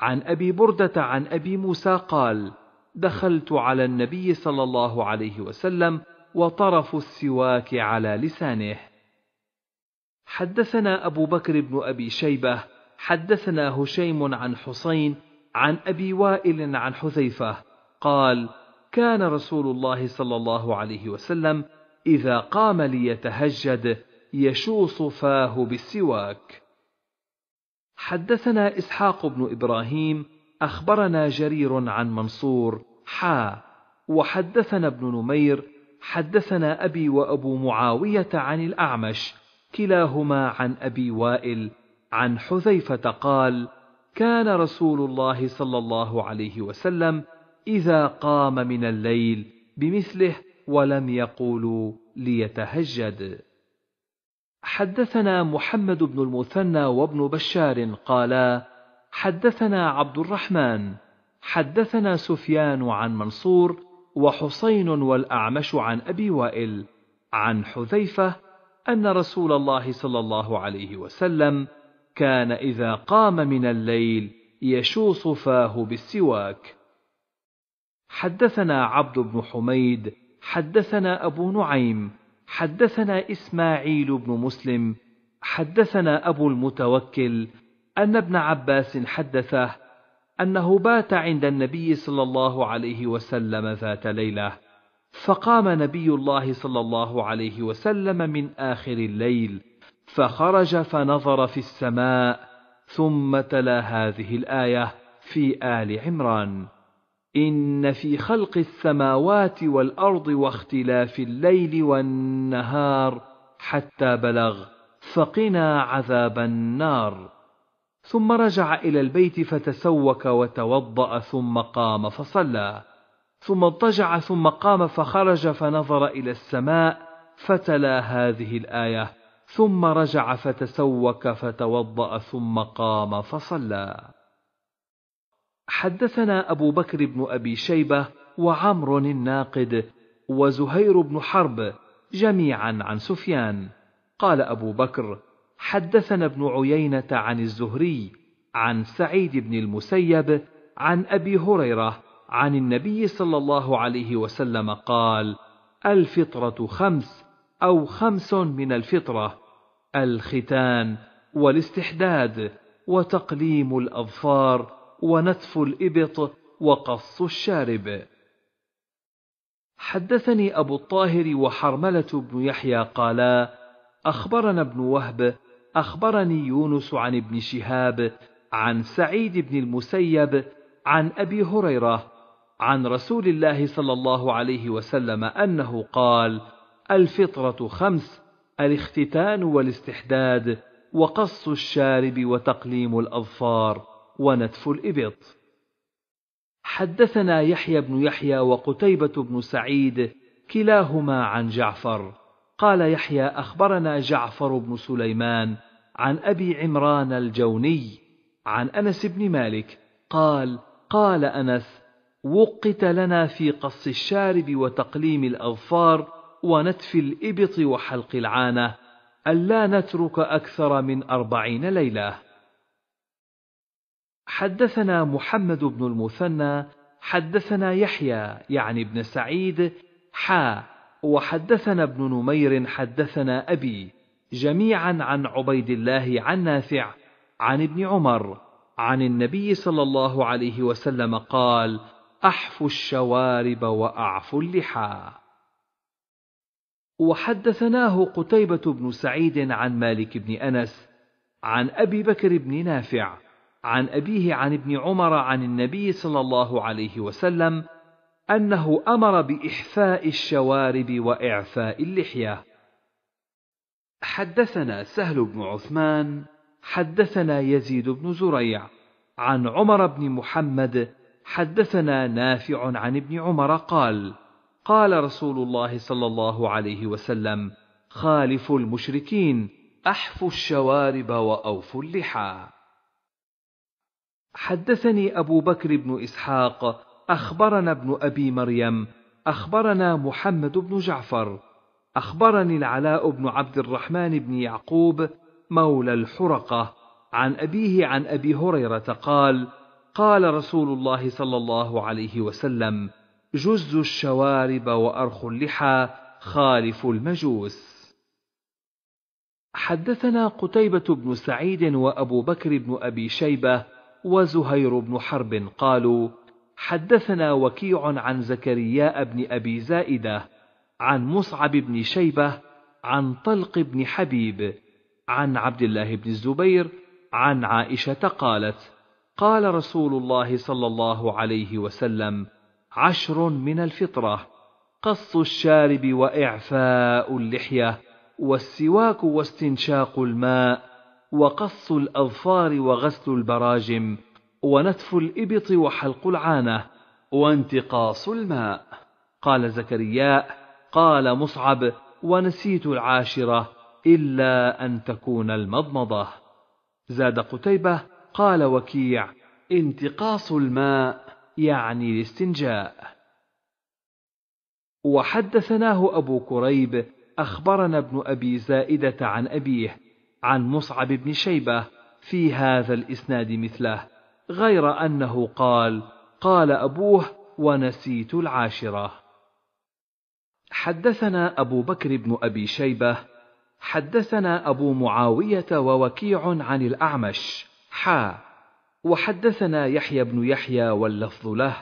عن ابي برده عن ابي موسى قال دخلت على النبي صلى الله عليه وسلم وطرف السواك على لسانه حدثنا ابو بكر بن ابي شيبه حدثنا هشيم عن حسين عن ابي وائل عن حذيفه قال كان رسول الله صلى الله عليه وسلم إذا قام ليتهجد يشوص فاه بالسواك. حدثنا إسحاق بن إبراهيم أخبرنا جرير عن منصور حا وحدثنا ابن نمير حدثنا أبي وأبو معاوية عن الأعمش كلاهما عن أبي وائل عن حذيفة قال: كان رسول الله صلى الله عليه وسلم إذا قام من الليل بمثله ولم يقولوا ليتهجد. حدثنا محمد بن المثنى وابن بشار قالا: حدثنا عبد الرحمن، حدثنا سفيان عن منصور، وحصين والأعمش عن أبي وائل، عن حذيفة أن رسول الله صلى الله عليه وسلم كان إذا قام من الليل يشوص فاه بالسواك. حدثنا عبد بن حميد حدثنا ابو نعيم حدثنا اسماعيل بن مسلم حدثنا ابو المتوكل ان ابن عباس حدثه انه بات عند النبي صلى الله عليه وسلم ذات ليله فقام نبي الله صلى الله عليه وسلم من اخر الليل فخرج فنظر في السماء ثم تلا هذه الايه في ال عمران إن في خلق السماوات والأرض واختلاف الليل والنهار حتى بلغ فقنا عذاب النار ثم رجع إلى البيت فتسوك وتوضأ ثم قام فصلى ثم اضطجع ثم قام فخرج فنظر إلى السماء فتلا هذه الآية ثم رجع فتسوك فتوضأ ثم قام فصلى حدثنا أبو بكر بن أبي شيبة وعمر الناقد وزهير بن حرب جميعا عن سفيان قال أبو بكر حدثنا ابن عيينة عن الزهري عن سعيد بن المسيب عن أبي هريرة عن النبي صلى الله عليه وسلم قال الفطرة خمس أو خمس من الفطرة الختان والاستحداد وتقليم الأظفار ونتف الإبط وقص الشارب حدثني أبو الطاهر وحرملة بن يحيى قالا أخبرنا ابن وهب أخبرني يونس عن ابن شهاب عن سعيد بن المسيب عن أبي هريرة عن رسول الله صلى الله عليه وسلم أنه قال الفطرة خمس الاختتان والاستحداد وقص الشارب وتقليم الأظفار ونتف الإبط حدثنا يحيى بن يحيى وقتيبة بن سعيد كلاهما عن جعفر قال يحيى أخبرنا جعفر بن سليمان عن أبي عمران الجوني عن أنس بن مالك قال قال أنس وقت لنا في قص الشارب وتقليم الأظفار ونتف الإبط وحلق العانة ألا نترك أكثر من أربعين ليلة حدثنا محمد بن المثنى حدثنا يحيى يعني بن سعيد حا وحدثنا ابن نمير حدثنا أبي جميعا عن عبيد الله عن نافع عن ابن عمر عن النبي صلى الله عليه وسلم قال أحفوا الشوارب وأعفوا اللحى وحدثناه قتيبة بن سعيد عن مالك بن أنس عن أبي بكر بن نافع عن أبيه عن ابن عمر عن النبي صلى الله عليه وسلم أنه أمر بإحفاء الشوارب وإعفاء اللحية. حدثنا سهل بن عثمان، حدثنا يزيد بن زريع، عن عمر بن محمد، حدثنا نافع عن ابن عمر قال: قال رسول الله صلى الله عليه وسلم: خالفوا المشركين، أحفوا الشوارب وأوفوا اللحى. حدثني أبو بكر بن إسحاق أخبرنا ابن أبي مريم أخبرنا محمد بن جعفر أخبرني العلاء بن عبد الرحمن بن يعقوب مولى الحرقة عن أبيه عن أبي هريرة قال قال رسول الله صلى الله عليه وسلم جز الشوارب وأرخ اللحى خالف المجوس حدثنا قتيبة بن سعيد وأبو بكر بن أبي شيبة وزهير بن حرب قالوا حدثنا وكيع عن زكريا بن ابي زائده عن مصعب بن شيبه عن طلق بن حبيب عن عبد الله بن الزبير عن عائشه قالت قال رسول الله صلى الله عليه وسلم عشر من الفطره قص الشارب واعفاء اللحيه والسواك واستنشاق الماء وقص الأظفار وغسل البراجم ونتف الإبط وحلق العانة وانتقاص الماء قال زكرياء قال مصعب ونسيت العاشرة إلا أن تكون المضمضة زاد قتيبة قال وكيع انتقاص الماء يعني الاستنجاء وحدثناه أبو كريب أخبرنا ابن أبي زائدة عن أبيه عن مصعب بن شيبة في هذا الإسناد مثله غير أنه قال قال أبوه ونسيت العاشرة حدثنا أبو بكر بن أبي شيبة حدثنا أبو معاوية ووكيع عن الأعمش حا وحدثنا يحيى بن يحيى واللفظ له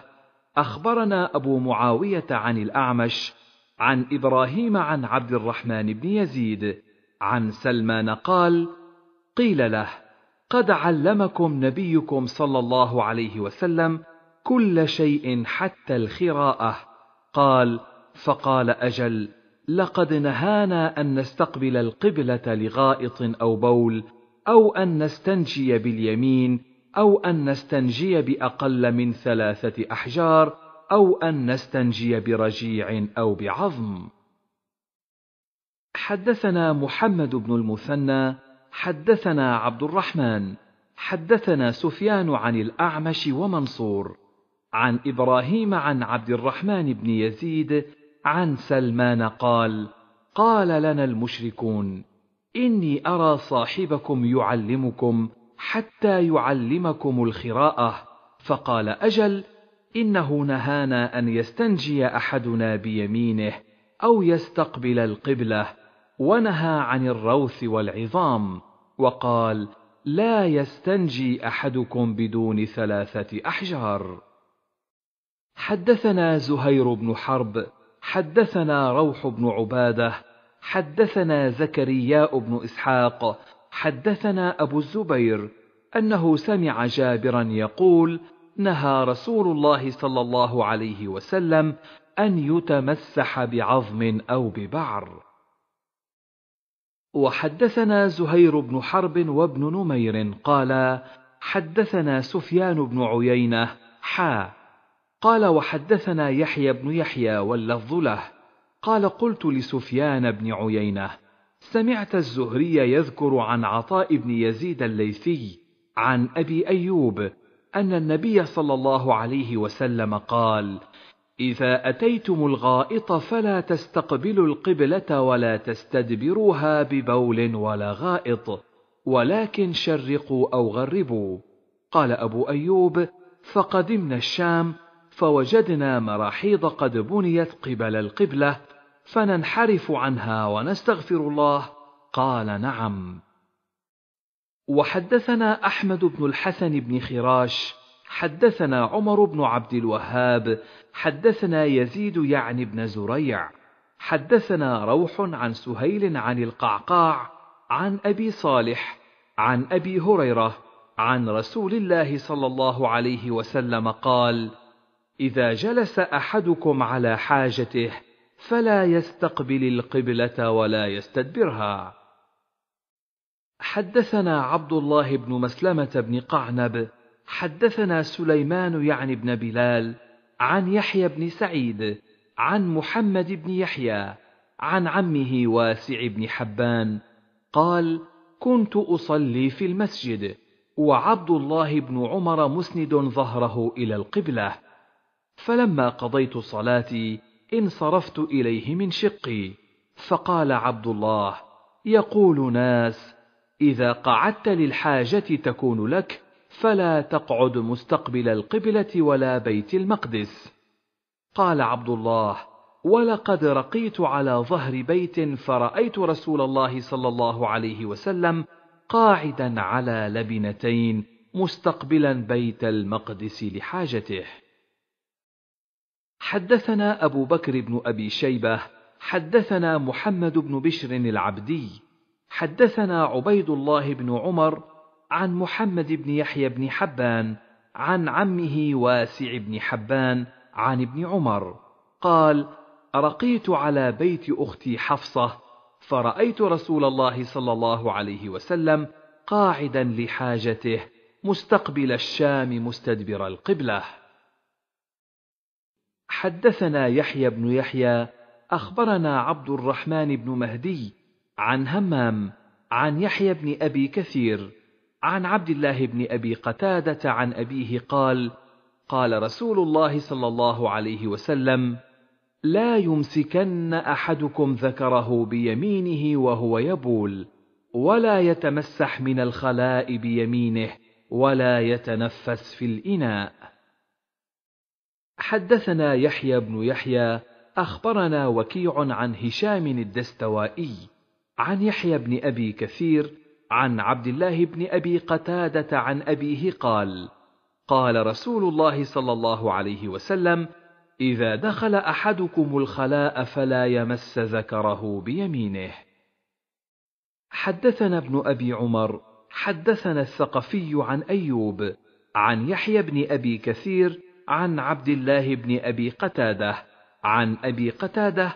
أخبرنا أبو معاوية عن الأعمش عن إبراهيم عن عبد الرحمن بن يزيد عن سلمان قال قيل له قد علمكم نبيكم صلى الله عليه وسلم كل شيء حتى الخراءه قال فقال اجل لقد نهانا ان نستقبل القبله لغائط او بول او ان نستنجي باليمين او ان نستنجي باقل من ثلاثه احجار او ان نستنجي برجيع او بعظم حدثنا محمد بن المثنى حدثنا عبد الرحمن حدثنا سفيان عن الاعمش ومنصور عن ابراهيم عن عبد الرحمن بن يزيد عن سلمان قال قال لنا المشركون اني ارى صاحبكم يعلمكم حتى يعلمكم الخراءه فقال اجل انه نهانا ان يستنجي احدنا بيمينه او يستقبل القبله ونهى عن الروث والعظام وقال لا يستنجي احدكم بدون ثلاثه احجار حدثنا زهير بن حرب حدثنا روح بن عباده حدثنا زكرياء بن اسحاق حدثنا ابو الزبير انه سمع جابرا يقول نهى رسول الله صلى الله عليه وسلم ان يتمسح بعظم او ببعر وحدثنا زهير بن حرب وابن نمير قال حدثنا سفيان بن عيينه حا قال وحدثنا يحيى بن يحيى واللفظ له قال قلت لسفيان بن عيينه سمعت الزهري يذكر عن عطاء بن يزيد الليثي عن ابي ايوب ان النبي صلى الله عليه وسلم قال إذا أتيتم الغائط فلا تستقبلوا القبلة ولا تستدبروها ببول ولا غائط، ولكن شرقوا أو غربوا. قال أبو أيوب: فقدمنا الشام فوجدنا مراحيض قد بنيت قبل القبلة، فننحرف عنها ونستغفر الله. قال نعم. وحدثنا أحمد بن الحسن بن خراش حدثنا عمر بن عبد الوهاب حدثنا يزيد يعني بن زريع حدثنا روح عن سهيل عن القعقاع عن ابي صالح عن ابي هريره عن رسول الله صلى الله عليه وسلم قال اذا جلس احدكم على حاجته فلا يستقبل القبله ولا يستدبرها حدثنا عبد الله بن مسلمه بن قعنب حدثنا سليمان يعني بن بلال عن يحيى بن سعيد عن محمد بن يحيى عن عمه واسع بن حبان قال كنت اصلي في المسجد وعبد الله بن عمر مسند ظهره الى القبله فلما قضيت صلاتي انصرفت اليه من شقي فقال عبد الله يقول ناس اذا قعدت للحاجه تكون لك فلا تقعد مستقبل القبلة ولا بيت المقدس قال عبد الله ولقد رقيت على ظهر بيت فرأيت رسول الله صلى الله عليه وسلم قاعدا على لبنتين مستقبلا بيت المقدس لحاجته حدثنا أبو بكر بن أبي شيبة حدثنا محمد بن بشر العبدي حدثنا عبيد الله بن عمر عن محمد بن يحيى بن حبان عن عمه واسع بن حبان عن ابن عمر قال رقيت على بيت اختي حفصه فرايت رسول الله صلى الله عليه وسلم قاعدا لحاجته مستقبل الشام مستدبر القبله حدثنا يحيى بن يحيى اخبرنا عبد الرحمن بن مهدي عن همام عن يحيى بن ابي كثير عن عبد الله بن أبي قتادة عن أبيه قال: قال رسول الله صلى الله عليه وسلم: لا يمسكن أحدكم ذكره بيمينه وهو يبول، ولا يتمسح من الخلاء بيمينه، ولا يتنفس في الإناء. حدثنا يحيى بن يحيى أخبرنا وكيع عن هشام الدستوائي عن يحيى بن أبي كثير عن عبد الله بن ابي قتاده عن ابيه قال قال رسول الله صلى الله عليه وسلم اذا دخل احدكم الخلاء فلا يمس ذكره بيمينه حدثنا ابن ابي عمر حدثنا الثقفي عن ايوب عن يحيى بن ابي كثير عن عبد الله بن ابي قتاده عن ابي قتاده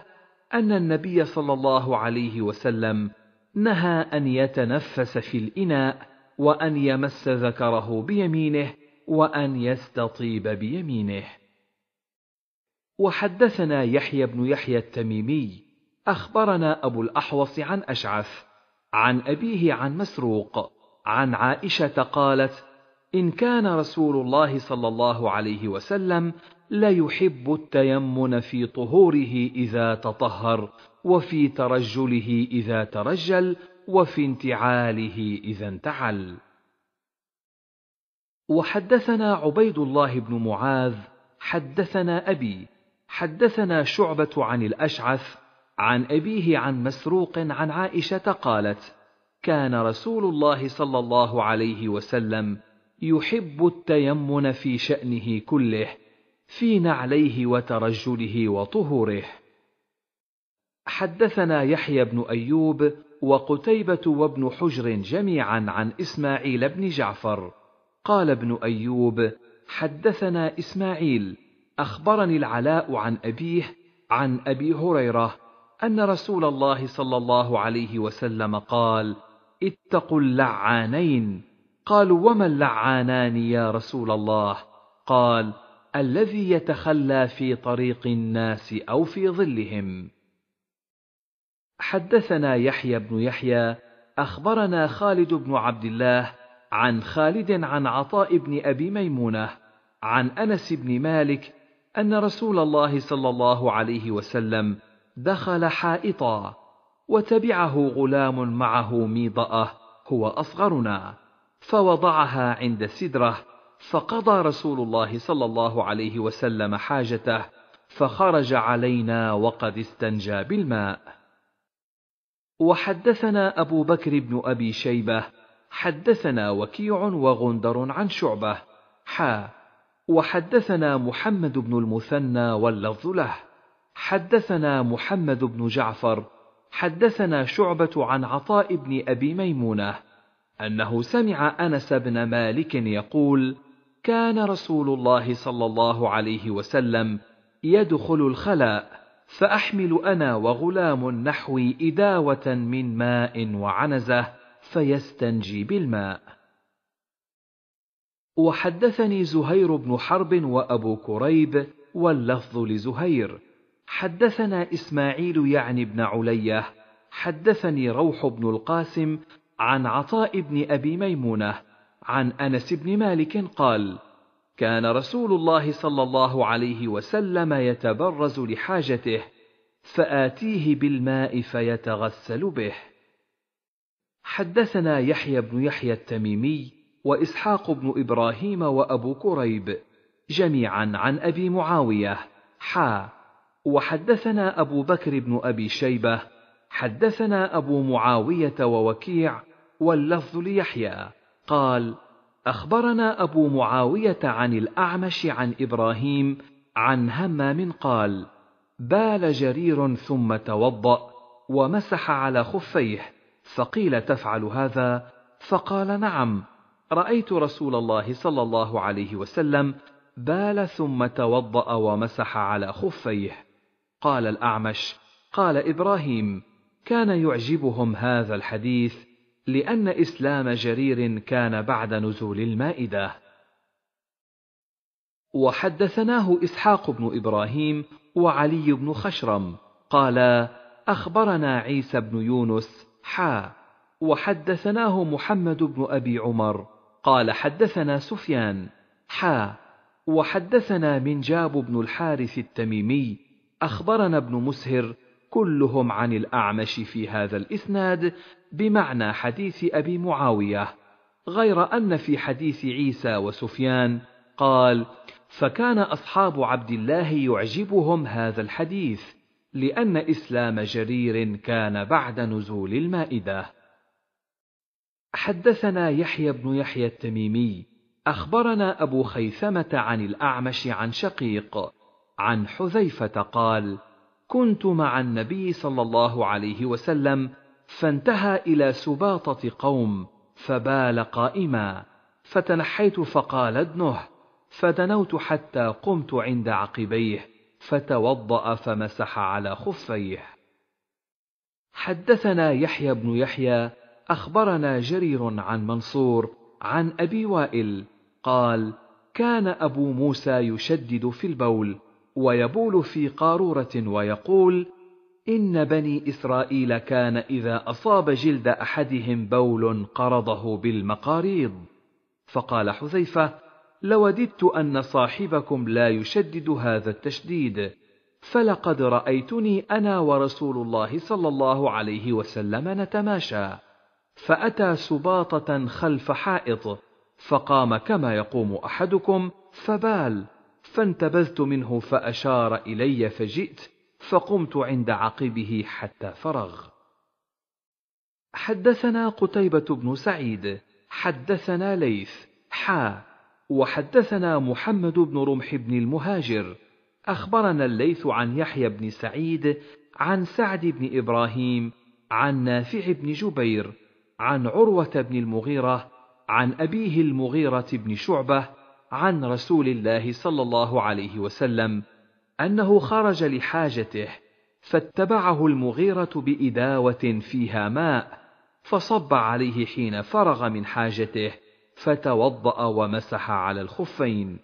ان النبي صلى الله عليه وسلم نهى أن يتنفس في الإناء وأن يمس ذكره بيمينه وأن يستطيب بيمينه وحدثنا يحيى بن يحيى التميمي أخبرنا أبو الأحوص عن أشعث عن أبيه عن مسروق عن عائشة قالت إن كان رسول الله صلى الله عليه وسلم ليحب التيمن في طهوره إذا تطهر وفي ترجله إذا ترجل وفي انتعاله إذا انتعل وحدثنا عبيد الله بن معاذ حدثنا أبي حدثنا شعبة عن الأشعث عن أبيه عن مسروق عن عائشة قالت: كان رسول الله صلى الله عليه وسلم يحب التيمن في شأنه كله، في نعليه وترجله وطهوره. حدثنا يحيى بن أيوب وقتيبة وابن حجر جميعا عن إسماعيل بن جعفر قال ابن أيوب حدثنا إسماعيل أخبرني العلاء عن أبيه عن أبي هريرة أن رسول الله صلى الله عليه وسلم قال اتقوا اللعانين قالوا وما اللعانان يا رسول الله قال الذي يتخلى في طريق الناس أو في ظلهم حدثنا يحيى بن يحيى اخبرنا خالد بن عبد الله عن خالد عن عطاء بن ابي ميمونه عن انس بن مالك ان رسول الله صلى الله عليه وسلم دخل حائطا وتبعه غلام معه ميضاه هو اصغرنا فوضعها عند سدره فقضى رسول الله صلى الله عليه وسلم حاجته فخرج علينا وقد استنجى بالماء وحدثنا أبو بكر بن أبي شيبة حدثنا وكيع وغندر عن شعبة حا وحدثنا محمد بن المثنى واللفظ له حدثنا محمد بن جعفر حدثنا شعبة عن عطاء بن أبي ميمونة أنه سمع أنس بن مالك يقول: كان رسول الله صلى الله عليه وسلم يدخل الخلاء فأحمل أنا وغلام نحوي إداوة من ماء وعنزة فيستنجي بالماء وحدثني زهير بن حرب وأبو كريب واللفظ لزهير حدثنا إسماعيل يعني بن علية حدثني روح بن القاسم عن عطاء بن أبي ميمونة عن أنس بن مالك قال: كان رسول الله صلى الله عليه وسلم يتبرز لحاجته فاتيه بالماء فيتغسل به حدثنا يحيى بن يحيى التميمي واسحاق بن ابراهيم وابو كريب جميعا عن ابي معاويه حا وحدثنا ابو بكر بن ابي شيبه حدثنا ابو معاويه ووكيع واللفظ ليحيى قال اخبرنا ابو معاويه عن الاعمش عن ابراهيم عن همام قال بال جرير ثم توضا ومسح على خفيه فقيل تفعل هذا فقال نعم رايت رسول الله صلى الله عليه وسلم بال ثم توضا ومسح على خفيه قال الاعمش قال ابراهيم كان يعجبهم هذا الحديث لأن إسلام جرير كان بعد نزول المائدة. وحدثناه إسحاق بن إبراهيم وعلي بن خشرم قال أخبرنا عيسى بن يونس حا وحدثناه محمد بن أبي عمر قال حدثنا سفيان حا وحدثنا منجاب بن الحارث التميمي أخبرنا ابن مسهر كلهم عن الأعمش في هذا الإسناد بمعنى حديث ابي معاويه غير ان في حديث عيسى وسفيان قال فكان اصحاب عبد الله يعجبهم هذا الحديث لان اسلام جرير كان بعد نزول المائده حدثنا يحيى بن يحيى التميمي اخبرنا ابو خيثمه عن الاعمش عن شقيق عن حذيفه قال كنت مع النبي صلى الله عليه وسلم فانتهى الى سباطه قوم فبال قائما فتنحيت فقال ادنه فدنوت حتى قمت عند عقبيه فتوضا فمسح على خفيه حدثنا يحيى بن يحيى اخبرنا جرير عن منصور عن ابي وائل قال كان ابو موسى يشدد في البول ويبول في قاروره ويقول إن بني إسرائيل كان إذا أصاب جلد أحدهم بول قرضه بالمقاريض فقال حذيفة لوددت أن صاحبكم لا يشدد هذا التشديد فلقد رأيتني أنا ورسول الله صلى الله عليه وسلم نتماشى فأتى سباطة خلف حائط فقام كما يقوم أحدكم فبال فانتبذت منه فأشار إلي فجئت فقمت عند عقبه حتى فرغ حدثنا قتيبة بن سعيد حدثنا ليث حا وحدثنا محمد بن رمح بن المهاجر أخبرنا الليث عن يحيى بن سعيد عن سعد بن إبراهيم عن نافع بن جبير عن عروة بن المغيرة عن أبيه المغيرة بن شعبة عن رسول الله صلى الله عليه وسلم أنه خرج لحاجته فاتبعه المغيرة بإداوة فيها ماء فصب عليه حين فرغ من حاجته فتوضأ ومسح على الخفين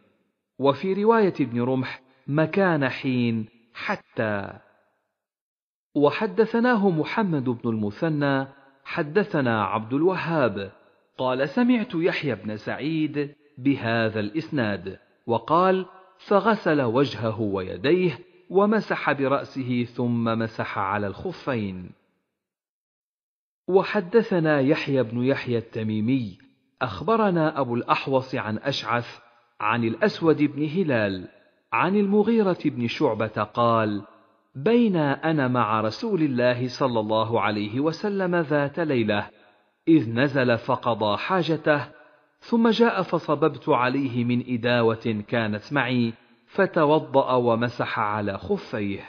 وفي رواية ابن رمح مكان حين حتى وحدثناه محمد بن المثنى حدثنا عبد الوهاب قال سمعت يحيى بن سعيد بهذا الإسناد وقال فغسل وجهه ويديه ومسح براسه ثم مسح على الخفين وحدثنا يحيى بن يحيى التميمي اخبرنا ابو الاحوص عن اشعث عن الاسود بن هلال عن المغيره بن شعبه قال بينا انا مع رسول الله صلى الله عليه وسلم ذات ليله اذ نزل فقضى حاجته ثم جاء فصببت عليه من إداوة كانت معي فتوضأ ومسح على خفيه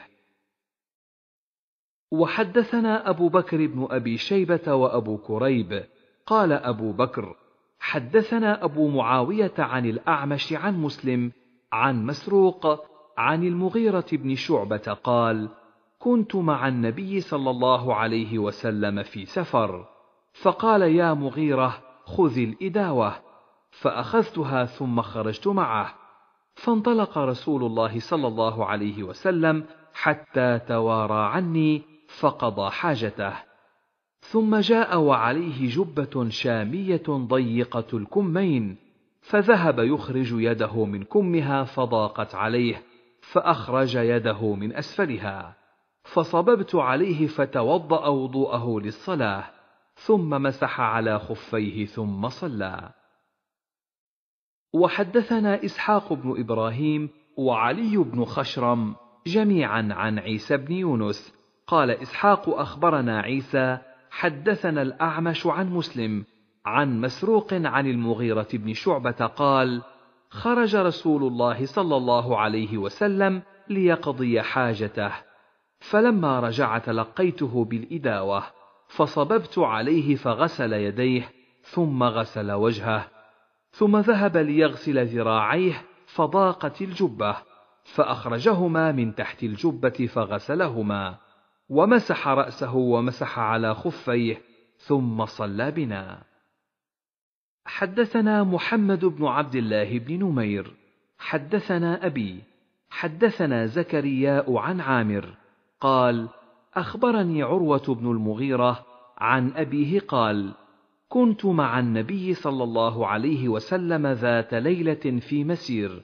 وحدثنا أبو بكر بن أبي شيبة وأبو كريب قال أبو بكر حدثنا أبو معاوية عن الأعمش عن مسلم عن مسروق عن المغيرة بن شعبة قال كنت مع النبي صلى الله عليه وسلم في سفر فقال يا مغيره خذ الإداوة فأخذتها ثم خرجت معه فانطلق رسول الله صلى الله عليه وسلم حتى توارى عني فقضى حاجته ثم جاء وعليه جبة شامية ضيقة الكمين فذهب يخرج يده من كمها فضاقت عليه فأخرج يده من أسفلها فصببت عليه فتوضأ وضوءه للصلاة ثم مسح على خفيه ثم صلى وحدثنا اسحاق بن ابراهيم وعلي بن خشرم جميعا عن عيسى بن يونس قال اسحاق اخبرنا عيسى حدثنا الاعمش عن مسلم عن مسروق عن المغيره بن شعبه قال خرج رسول الله صلى الله عليه وسلم ليقضي حاجته فلما رجع تلقيته بالاداوه فصببت عليه فغسل يديه ثم غسل وجهه ثم ذهب ليغسل ذراعيه فضاقت الجبه فاخرجهما من تحت الجبه فغسلهما ومسح راسه ومسح على خفيه ثم صلى بنا حدثنا محمد بن عبد الله بن نمير حدثنا ابي حدثنا زكرياء عن عامر قال اخبرني عروه بن المغيره عن ابيه قال كنت مع النبي صلى الله عليه وسلم ذات ليله في مسير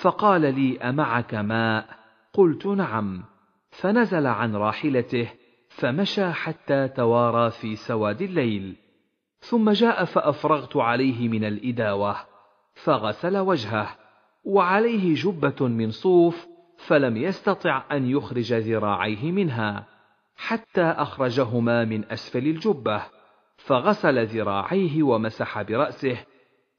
فقال لي امعك ماء قلت نعم فنزل عن راحلته فمشى حتى توارى في سواد الليل ثم جاء فافرغت عليه من الاداوه فغسل وجهه وعليه جبه من صوف فلم يستطع أن يخرج ذراعيه منها حتى أخرجهما من أسفل الجبة فغسل ذراعيه ومسح برأسه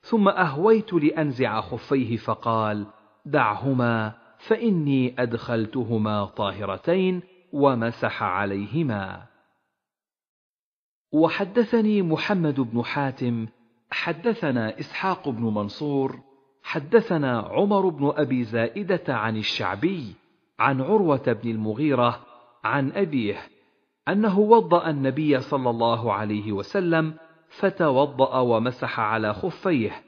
ثم أهويت لأنزع خفيه فقال دعهما فإني أدخلتهما طاهرتين ومسح عليهما وحدثني محمد بن حاتم حدثنا إسحاق بن منصور حدثنا عمر بن ابي زائده عن الشعبي عن عروه بن المغيره عن ابيه انه وضا النبي صلى الله عليه وسلم فتوضا ومسح على خفيه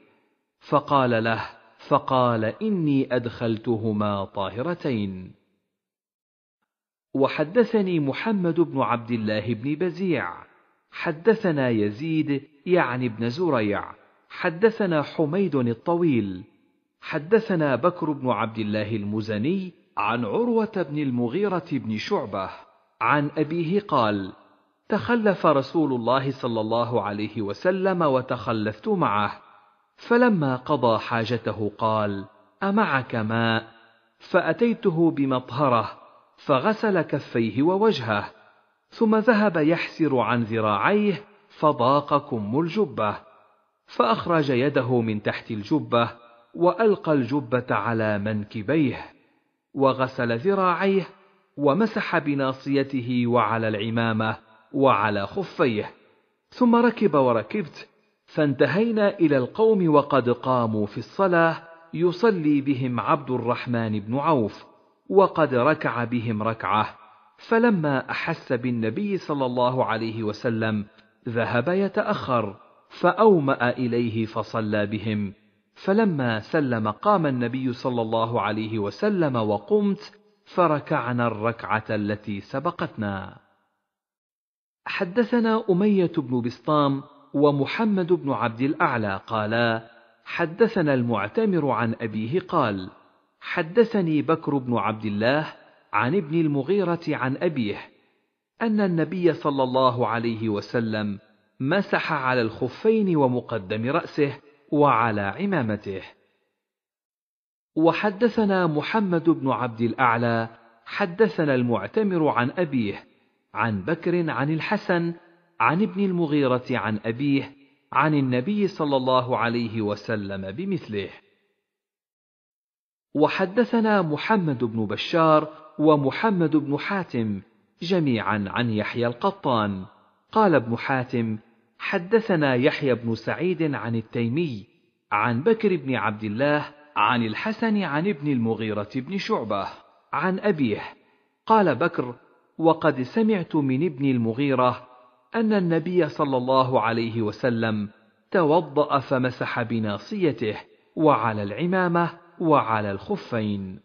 فقال له فقال اني ادخلتهما طاهرتين وحدثني محمد بن عبد الله بن بزيع حدثنا يزيد يعني بن زريع حدثنا حميد الطويل حدثنا بكر بن عبد الله المزني عن عروه بن المغيره بن شعبه عن ابيه قال تخلف رسول الله صلى الله عليه وسلم وتخلفت معه فلما قضى حاجته قال امعك ماء فاتيته بمطهره فغسل كفيه ووجهه ثم ذهب يحسر عن ذراعيه فضاق كم الجبه فاخرج يده من تحت الجبه والقى الجبه على منكبيه وغسل ذراعيه ومسح بناصيته وعلى العمامه وعلى خفيه ثم ركب وركبت فانتهينا الى القوم وقد قاموا في الصلاه يصلي بهم عبد الرحمن بن عوف وقد ركع بهم ركعه فلما احس بالنبي صلى الله عليه وسلم ذهب يتاخر فاوما اليه فصلى بهم فلما سلم قام النبي صلى الله عليه وسلم وقمت فركعنا الركعه التي سبقتنا حدثنا اميه بن بسطام ومحمد بن عبد الاعلى قالا حدثنا المعتمر عن ابيه قال حدثني بكر بن عبد الله عن ابن المغيره عن ابيه ان النبي صلى الله عليه وسلم مسح على الخفين ومقدم راسه وعلى عمامته وحدثنا محمد بن عبد الاعلى حدثنا المعتمر عن ابيه عن بكر عن الحسن عن ابن المغيره عن ابيه عن النبي صلى الله عليه وسلم بمثله وحدثنا محمد بن بشار ومحمد بن حاتم جميعا عن يحيى القطان قال ابن حاتم حدثنا يحيى بن سعيد عن التيمي عن بكر بن عبد الله عن الحسن عن ابن المغيرة بن شعبة عن أبيه قال بكر وقد سمعت من ابن المغيرة أن النبي صلى الله عليه وسلم توضأ فمسح بناصيته وعلى العمامة وعلى الخفين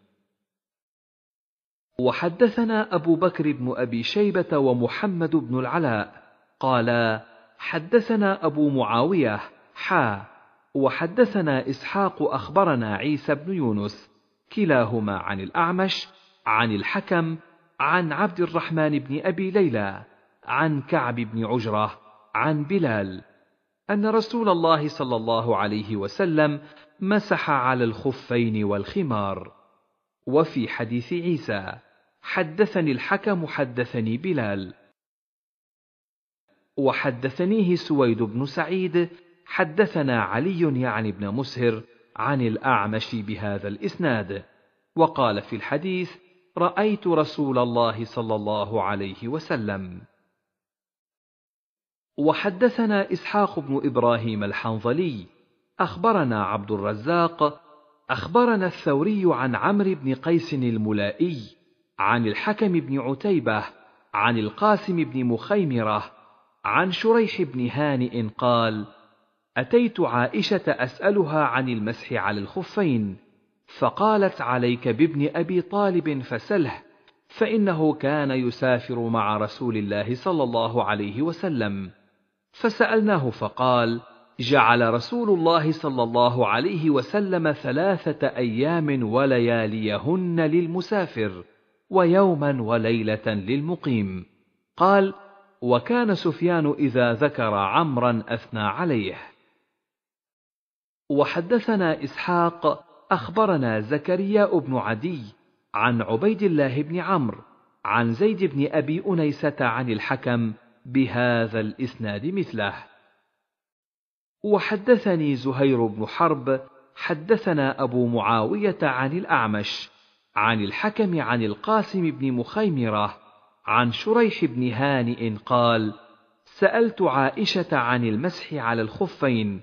وحدثنا أبو بكر بن أبي شيبة ومحمد بن العلاء قالا حدثنا أبو معاوية حا وحدثنا إسحاق أخبرنا عيسى بن يونس كلاهما عن الأعمش عن الحكم عن عبد الرحمن بن أبي ليلى عن كعب بن عجرة عن بلال أن رسول الله صلى الله عليه وسلم مسح على الخفين والخمار وفي حديث عيسى حدثني الحكم حدثني بلال وحدثنيه سويد بن سعيد حدثنا علي يعني بن مسهر عن الاعمش بهذا الاسناد وقال في الحديث رايت رسول الله صلى الله عليه وسلم وحدثنا اسحاق بن ابراهيم الحنظلي اخبرنا عبد الرزاق اخبرنا الثوري عن عمرو بن قيس الملائي عن الحكم بن عتيبه عن القاسم بن مخيمره عن شريح بن هانئ قال اتيت عائشه اسالها عن المسح على الخفين فقالت عليك بابن ابي طالب فسله فانه كان يسافر مع رسول الله صلى الله عليه وسلم فسالناه فقال جعل رسول الله صلى الله عليه وسلم ثلاثه ايام ولياليهن للمسافر ويوما وليله للمقيم قال وكان سفيان إذا ذكر عمرا أثنى عليه وحدثنا إسحاق أخبرنا زكريا بن عدي عن عبيد الله بن عمرو عن زيد بن أبي أنيسة عن الحكم بهذا الإسناد مثله وحدثني زهير بن حرب حدثنا أبو معاوية عن الأعمش عن الحكم عن القاسم بن مخيمره عن شريح بن هانئ قال سالت عائشه عن المسح على الخفين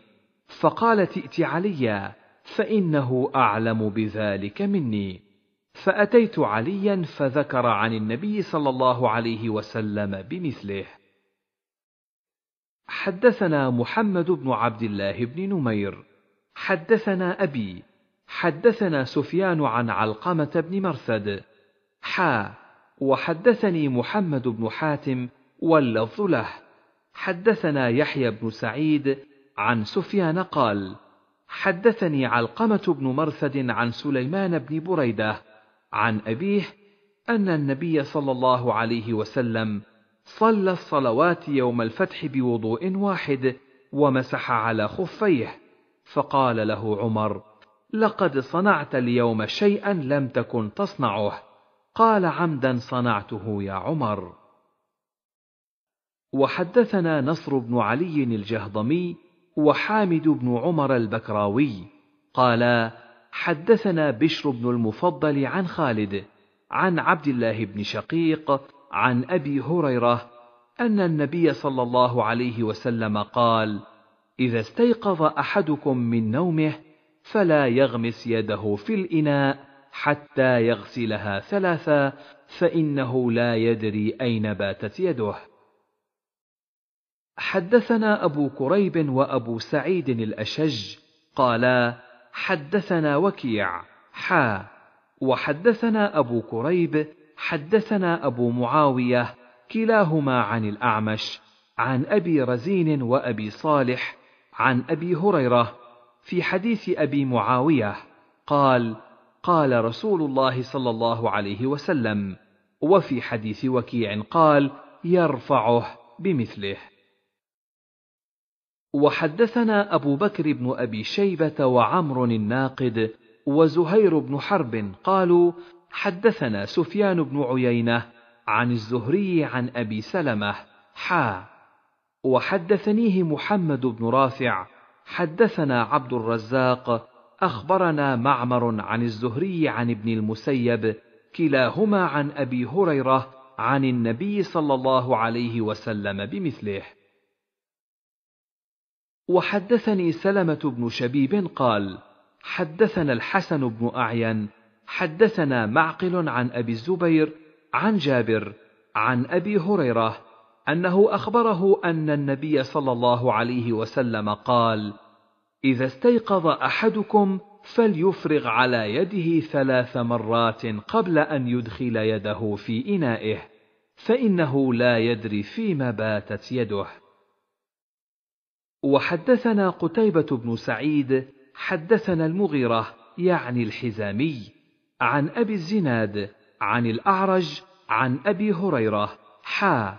فقالت ائت عليا فانه اعلم بذلك مني فاتيت عليا فذكر عن النبي صلى الله عليه وسلم بمثله حدثنا محمد بن عبد الله بن نمير حدثنا ابي حدثنا سفيان عن علقمه بن مرثد حا وحدثني محمد بن حاتم واللفظ له حدثنا يحيى بن سعيد عن سفيان قال حدثني علقمه بن مرثد عن سليمان بن بريده عن ابيه ان النبي صلى الله عليه وسلم صلى الصلوات يوم الفتح بوضوء واحد ومسح على خفيه فقال له عمر لقد صنعت اليوم شيئا لم تكن تصنعه قال عمدا صنعته يا عمر وحدثنا نصر بن علي الجهضمي وحامد بن عمر البكراوي قالا حدثنا بشر بن المفضل عن خالد عن عبد الله بن شقيق عن ابي هريره ان النبي صلى الله عليه وسلم قال اذا استيقظ احدكم من نومه فلا يغمس يده في الاناء حتى يغسلها ثلاثا فانه لا يدري اين باتت يده حدثنا ابو كريب وابو سعيد الاشج قالا حدثنا وكيع حا وحدثنا ابو كريب حدثنا ابو معاويه كلاهما عن الاعمش عن ابي رزين وابي صالح عن ابي هريره في حديث ابي معاويه قال قال رسول الله صلى الله عليه وسلم وفي حديث وكيع قال يرفعه بمثله وحدثنا ابو بكر بن ابي شيبه وعمر الناقد وزهير بن حرب قالوا حدثنا سفيان بن عيينه عن الزهري عن ابي سلمه حا وحدثنيه محمد بن رافع حدثنا عبد الرزاق اخبرنا معمر عن الزهري عن ابن المسيب كلاهما عن ابي هريره عن النبي صلى الله عليه وسلم بمثله وحدثني سلمه بن شبيب قال حدثنا الحسن بن اعين حدثنا معقل عن ابي الزبير عن جابر عن ابي هريره انه اخبره ان النبي صلى الله عليه وسلم قال إذا استيقظ أحدكم فليفرغ على يده ثلاث مرات قبل أن يدخل يده في إنائه، فإنه لا يدري فيما باتت يده. وحدثنا قتيبة بن سعيد، حدثنا المغيرة يعني الحزامي، عن أبي الزناد، عن الأعرج، عن أبي هريرة، حا،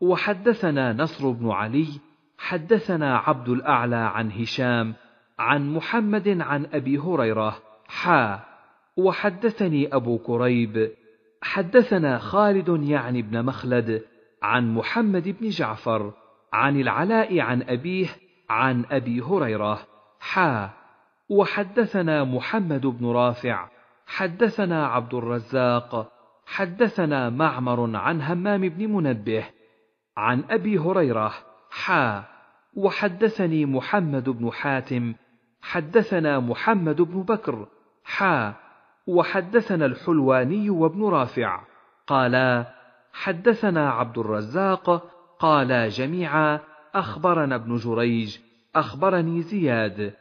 وحدثنا نصر بن علي، حدثنا عبد الأعلى عن هشام، عن محمد عن أبي هريرة حا وحدثني أبو كريب حدثنا خالد يعني ابن مخلد عن محمد بن جعفر عن العلاء عن أبيه عن أبي هريرة حا وحدثنا محمد بن رافع حدثنا عبد الرزاق حدثنا معمر عن همام بن منبه عن أبي هريرة حا وحدثني محمد بن حاتم حدثنا محمد بن بكر حا وحدثنا الحلواني وابن رافع قالا حدثنا عبد الرزاق قالا جميعا اخبرنا ابن جريج اخبرني زياد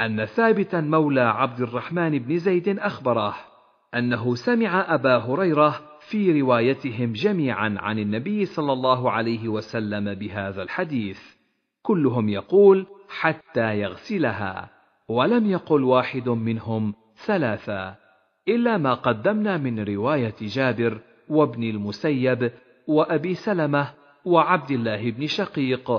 ان ثابتا مولى عبد الرحمن بن زيد اخبره انه سمع ابا هريره في روايتهم جميعا عن النبي صلى الله عليه وسلم بهذا الحديث كلهم يقول حتى يغسلها ولم يقل واحد منهم ثلاثة إلا ما قدمنا من رواية جابر وابن المسيب وأبي سلمة وعبد الله بن شقيق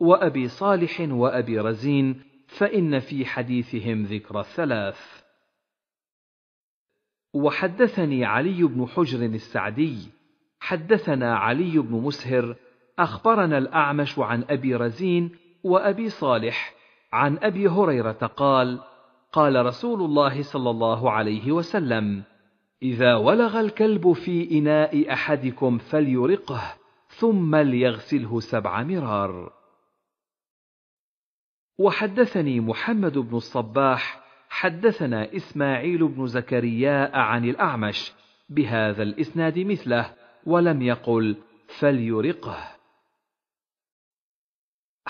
وأبي صالح وأبي رزين فإن في حديثهم ذكر الثلاث وحدثني علي بن حجر السعدي حدثنا علي بن مسهر أخبرنا الأعمش عن أبي رزين وأبي صالح عن ابي هريره قال قال رسول الله صلى الله عليه وسلم اذا ولغ الكلب في اناء احدكم فليرقه ثم ليغسله سبع مرار وحدثني محمد بن الصباح حدثنا اسماعيل بن زكريا عن الاعمش بهذا الاسناد مثله ولم يقل فليرقه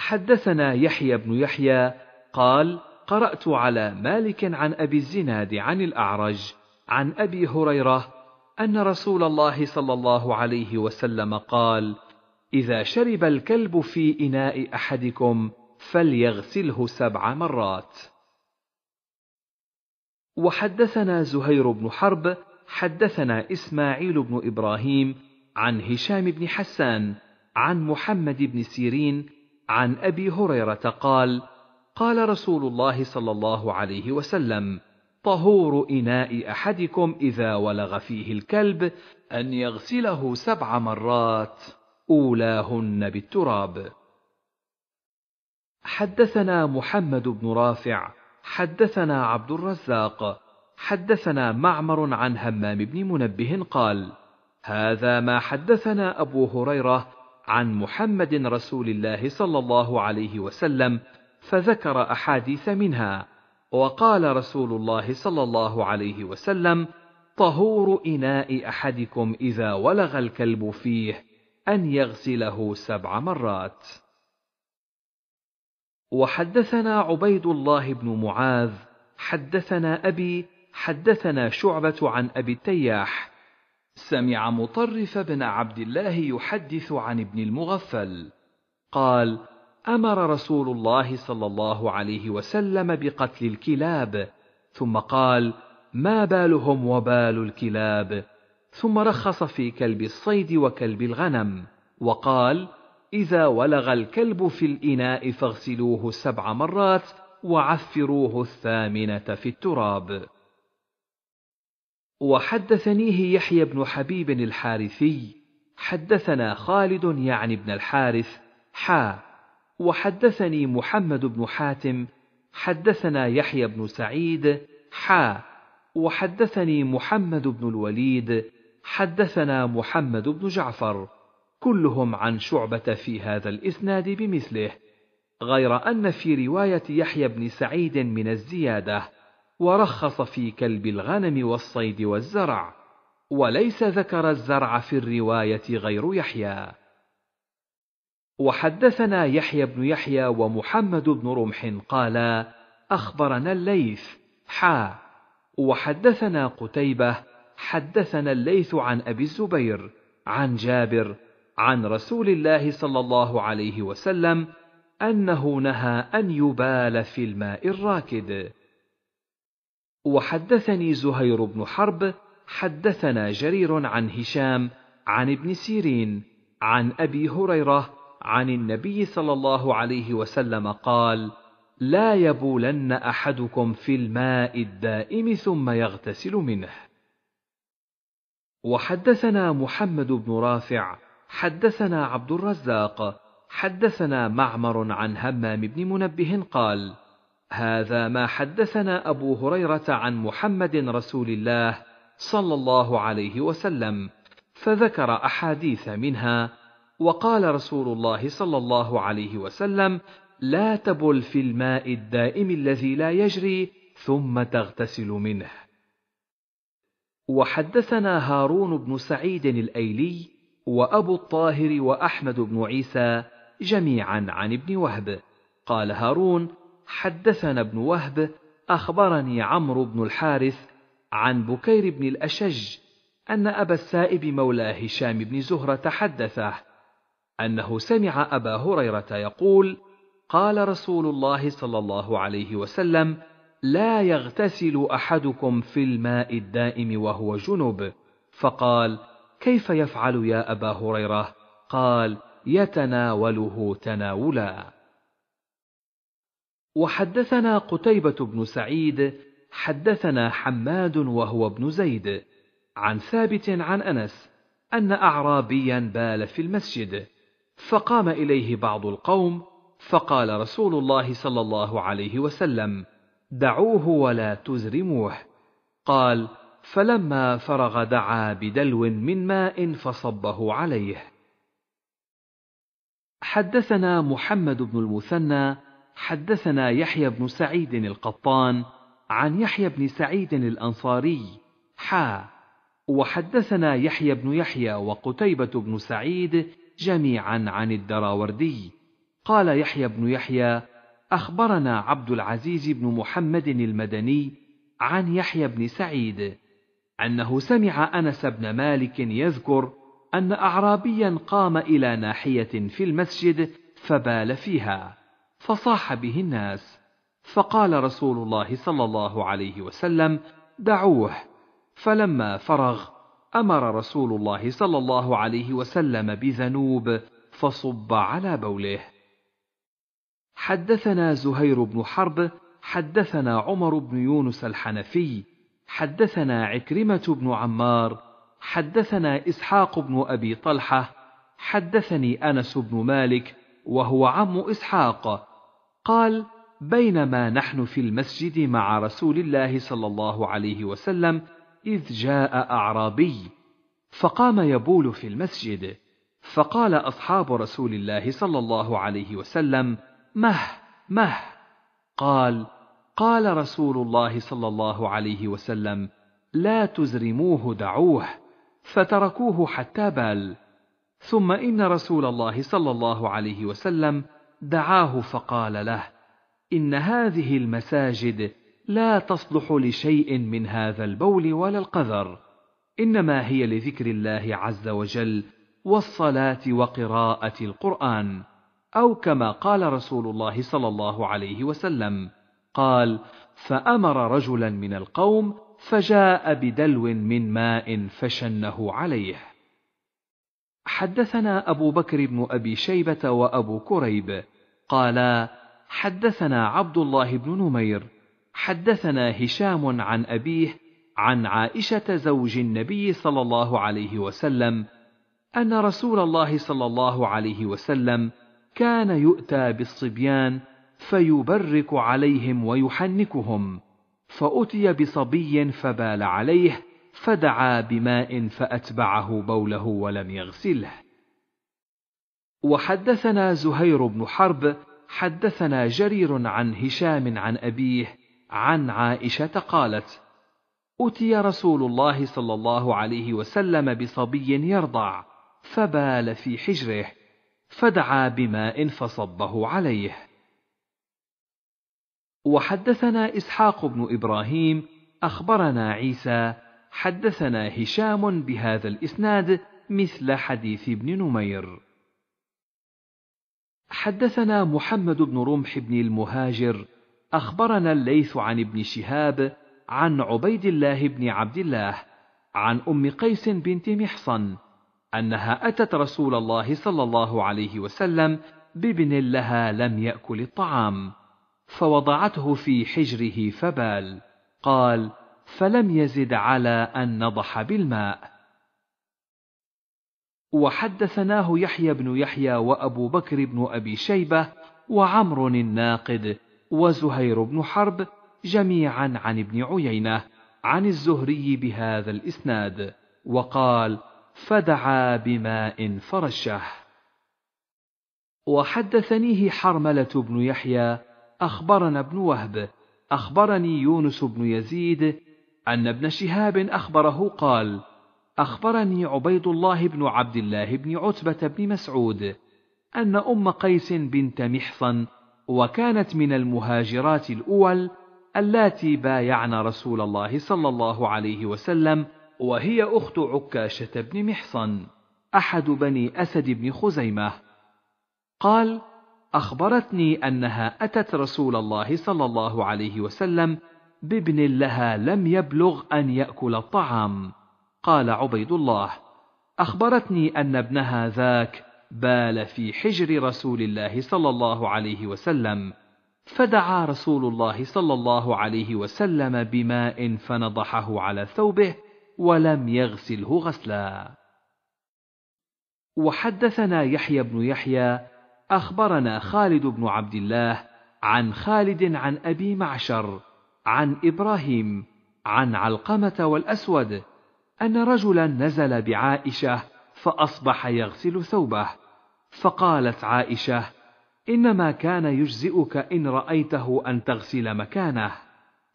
حدثنا يحيى بن يحيى قال قرات على مالك عن ابي الزناد عن الاعرج عن ابي هريره ان رسول الله صلى الله عليه وسلم قال اذا شرب الكلب في اناء احدكم فليغسله سبع مرات وحدثنا زهير بن حرب حدثنا اسماعيل بن ابراهيم عن هشام بن حسان عن محمد بن سيرين عن ابي هريره قال قال رسول الله صلى الله عليه وسلم طهور اناء احدكم اذا ولغ فيه الكلب ان يغسله سبع مرات اولاهن بالتراب حدثنا محمد بن رافع حدثنا عبد الرزاق حدثنا معمر عن همام بن منبه قال هذا ما حدثنا ابو هريره عن محمد رسول الله صلى الله عليه وسلم فذكر احاديث منها وقال رسول الله صلى الله عليه وسلم طهور اناء احدكم اذا ولغ الكلب فيه ان يغسله سبع مرات وحدثنا عبيد الله بن معاذ حدثنا ابي حدثنا شعبه عن ابي التياح سمع مطرف بن عبد الله يحدث عن ابن المغفل قال امر رسول الله صلى الله عليه وسلم بقتل الكلاب ثم قال ما بالهم وبال الكلاب ثم رخص في كلب الصيد وكلب الغنم وقال اذا ولغ الكلب في الاناء فاغسلوه سبع مرات وعفروه الثامنه في التراب وحدثنيه يحيى بن حبيب الحارثي حدثنا خالد يعني بن الحارث حا وحدثني محمد بن حاتم حدثنا يحيى بن سعيد حا وحدثني محمد بن الوليد حدثنا محمد بن جعفر كلهم عن شعبة في هذا الإسناد بمثله غير أن في رواية يحيى بن سعيد من الزيادة ورخص في كلب الغنم والصيد والزرع وليس ذكر الزرع في الروايه غير يحيى وحدثنا يحيى بن يحيى ومحمد بن رمح قالا اخبرنا الليث حا وحدثنا قتيبه حدثنا الليث عن ابي الزبير عن جابر عن رسول الله صلى الله عليه وسلم انه نهى ان يبال في الماء الراكد وحدثني زهير بن حرب حدثنا جرير عن هشام عن ابن سيرين عن ابي هريره عن النبي صلى الله عليه وسلم قال لا يبولن احدكم في الماء الدائم ثم يغتسل منه وحدثنا محمد بن رافع حدثنا عبد الرزاق حدثنا معمر عن همام بن منبه قال هذا ما حدثنا ابو هريره عن محمد رسول الله صلى الله عليه وسلم فذكر احاديث منها وقال رسول الله صلى الله عليه وسلم لا تبل في الماء الدائم الذي لا يجري ثم تغتسل منه وحدثنا هارون بن سعيد الايلي وابو الطاهر واحمد بن عيسى جميعا عن ابن وهب قال هارون حدثنا ابن وهب اخبرني عمرو بن الحارث عن بكير بن الاشج ان ابا السائب مولى هشام بن زهره حدثه انه سمع ابا هريره يقول قال رسول الله صلى الله عليه وسلم لا يغتسل احدكم في الماء الدائم وهو جنب فقال كيف يفعل يا ابا هريره قال يتناوله تناولا وحدثنا قتيبة بن سعيد حدثنا حماد وهو ابن زيد عن ثابت عن أنس أن أعرابيا بال في المسجد فقام إليه بعض القوم فقال رسول الله صلى الله عليه وسلم دعوه ولا تزرموه قال فلما فرغ دعا بدلو من ماء فصبه عليه حدثنا محمد بن المثنى حدثنا يحيى بن سعيد القطان عن يحيى بن سعيد الأنصاري حا وحدثنا يحيى بن يحيى وقتيبة بن سعيد جميعا عن الدراوردي قال يحيى بن يحيى أخبرنا عبد العزيز بن محمد المدني عن يحيى بن سعيد أنه سمع أنس بن مالك يذكر أن أعرابيا قام إلى ناحية في المسجد فبال فيها فصاح به الناس فقال رسول الله صلى الله عليه وسلم دعوه فلما فرغ امر رسول الله صلى الله عليه وسلم بذنوب فصب على بوله حدثنا زهير بن حرب حدثنا عمر بن يونس الحنفي حدثنا عكرمه بن عمار حدثنا اسحاق بن ابي طلحه حدثني انس بن مالك وهو عم اسحاق قال بينما نحن في المسجد مع رسول الله صلى الله عليه وسلم اذ جاء اعرابي فقام يبول في المسجد فقال اصحاب رسول الله صلى الله عليه وسلم مه مه قال قال رسول الله صلى الله عليه وسلم لا تزرموه دعوه فتركوه حتى بال ثم ان رسول الله صلى الله عليه وسلم دعاه فقال له ان هذه المساجد لا تصلح لشيء من هذا البول ولا القذر انما هي لذكر الله عز وجل والصلاه وقراءه القران او كما قال رسول الله صلى الله عليه وسلم قال فامر رجلا من القوم فجاء بدلو من ماء فشنه عليه حدثنا أبو بكر بن أبي شيبة وأبو كريب قالا حدثنا عبد الله بن نمير حدثنا هشام عن أبيه عن عائشة زوج النبي صلى الله عليه وسلم أن رسول الله صلى الله عليه وسلم كان يؤتى بالصبيان فيبرك عليهم ويحنكهم فأتي بصبي فبال عليه فدعا بماء فأتبعه بوله ولم يغسله. وحدثنا زهير بن حرب حدثنا جرير عن هشام عن أبيه عن عائشة قالت: أتي رسول الله صلى الله عليه وسلم بصبي يرضع، فبال في حجره، فدعا بماء فصبه عليه. وحدثنا إسحاق بن إبراهيم أخبرنا عيسى حدثنا هشام بهذا الإسناد مثل حديث ابن نمير حدثنا محمد بن رمح بن المهاجر أخبرنا الليث عن ابن شهاب عن عبيد الله بن عبد الله عن أم قيس بنت محصن أنها أتت رسول الله صلى الله عليه وسلم بابن لها لم يأكل الطعام فوضعته في حجره فبال قال فلم يزد على أن نضح بالماء وحدثناه يحيى بن يحيى وأبو بكر بن أبي شيبة وعمر الناقد وزهير بن حرب جميعا عن ابن عيينة عن الزهري بهذا الإسناد وقال فدعا بماء فرشه وحدثنيه حرملة بن يحيى أخبرنا ابن وهب أخبرني يونس بن يزيد أن ابن شهاب أخبره قال: أخبرني عبيد الله بن عبد الله بن عتبة بن مسعود أن أم قيس بنت محصن وكانت من المهاجرات الأول اللاتي بايعن رسول الله صلى الله عليه وسلم وهي أخت عكاشة بن محصن أحد بني أسد بن خزيمة قال أخبرتني أنها أتت رسول الله صلى الله عليه وسلم بابن لها لم يبلغ أن يأكل الطعام قال عبيد الله أخبرتني أن ابنها ذاك بال في حجر رسول الله صلى الله عليه وسلم فدعا رسول الله صلى الله عليه وسلم بماء فنضحه على ثوبه ولم يغسله غسلا وحدثنا يحيى بن يحيى اخبرنا خالد بن عبد الله عن خالد عن ابي معشر عن ابراهيم عن علقمه والاسود ان رجلا نزل بعائشه فاصبح يغسل ثوبه فقالت عائشه انما كان يجزئك ان رايته ان تغسل مكانه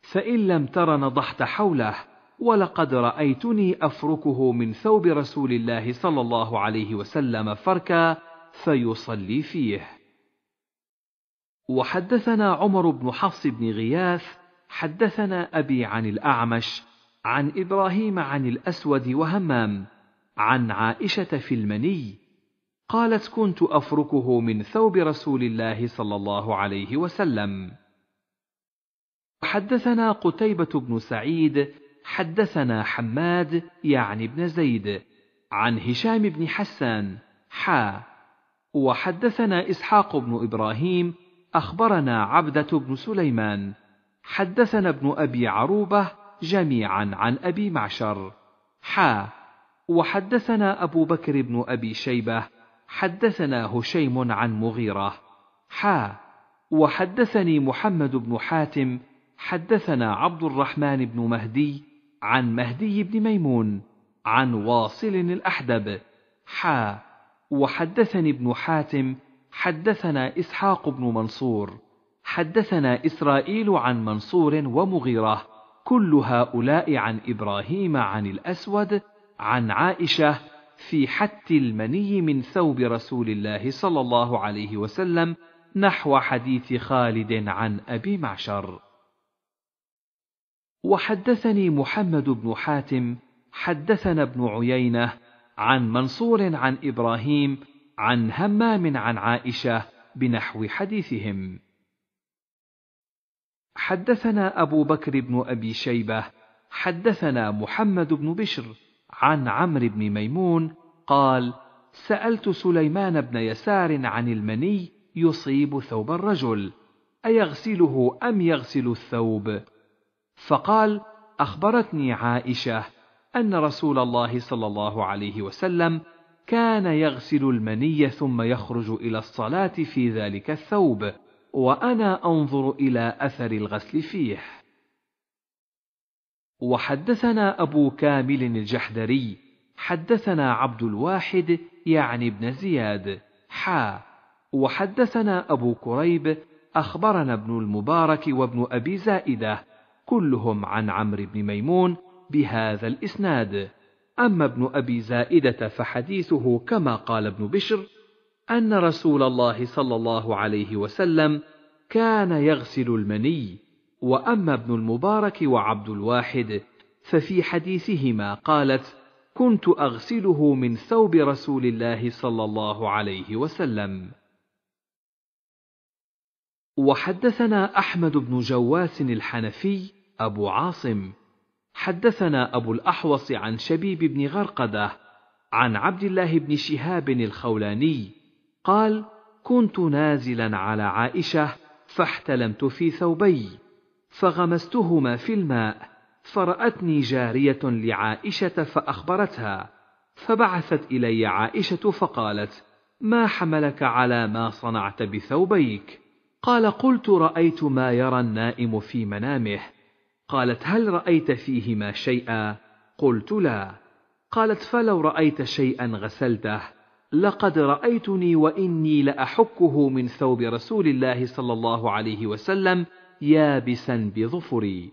فان لم تر نضحت حوله ولقد رايتني افركه من ثوب رسول الله صلى الله عليه وسلم فركا فيصلي فيه وحدثنا عمر بن حفص بن غياث حدثنا أبي عن الأعمش عن إبراهيم عن الأسود وهمام عن عائشة في المني قالت كنت أفركه من ثوب رسول الله صلى الله عليه وسلم حدثنا قتيبة بن سعيد حدثنا حماد يعني بن زيد عن هشام بن حسان حا وحدثنا إسحاق بن إبراهيم أخبرنا عبدة بن سليمان حدثنا ابن ابي عروبه جميعا عن ابي معشر حا وحدثنا ابو بكر بن ابي شيبه حدثنا هشيم عن مغيره حا وحدثني محمد بن حاتم حدثنا عبد الرحمن بن مهدي عن مهدي بن ميمون عن واصل الاحدب حا وحدثني ابن حاتم حدثنا اسحاق بن منصور حدثنا إسرائيل عن منصور ومغيرة كل هؤلاء عن إبراهيم عن الأسود عن عائشة في حت المني من ثوب رسول الله صلى الله عليه وسلم نحو حديث خالد عن أبي معشر وحدثني محمد بن حاتم حدثنا ابن عيينة عن منصور عن إبراهيم عن همام عن عائشة بنحو حديثهم حدثنا أبو بكر بن أبي شيبة حدثنا محمد بن بشر عن عمرو بن ميمون قال سألت سليمان بن يسار عن المني يصيب ثوب الرجل أيغسله أم يغسل الثوب فقال أخبرتني عائشة أن رسول الله صلى الله عليه وسلم كان يغسل المني ثم يخرج إلى الصلاة في ذلك الثوب وأنا أنظر إلى أثر الغسل فيه وحدثنا أبو كامل الجحدري حدثنا عبد الواحد يعني ابن زياد حا وحدثنا أبو كريب أخبرنا ابن المبارك وابن أبي زائدة كلهم عن عمرو بن ميمون بهذا الإسناد أما ابن أبي زائدة فحديثه كما قال ابن بشر أن رسول الله صلى الله عليه وسلم كان يغسل المني، وأما ابن المبارك وعبد الواحد ففي حديثهما قالت: كنت أغسله من ثوب رسول الله صلى الله عليه وسلم. وحدثنا أحمد بن جواس الحنفي أبو عاصم، حدثنا أبو الأحوص عن شبيب بن غرقدة، عن عبد الله بن شهاب الخولاني، قال كنت نازلا على عائشه فاحتلمت في ثوبي فغمستهما في الماء فراتني جاريه لعائشه فاخبرتها فبعثت الي عائشه فقالت ما حملك على ما صنعت بثوبيك قال قلت رايت ما يرى النائم في منامه قالت هل رايت فيهما شيئا قلت لا قالت فلو رايت شيئا غسلته لقد رأيتني وإني لأحكه من ثوب رسول الله صلى الله عليه وسلم يابسا بظفري.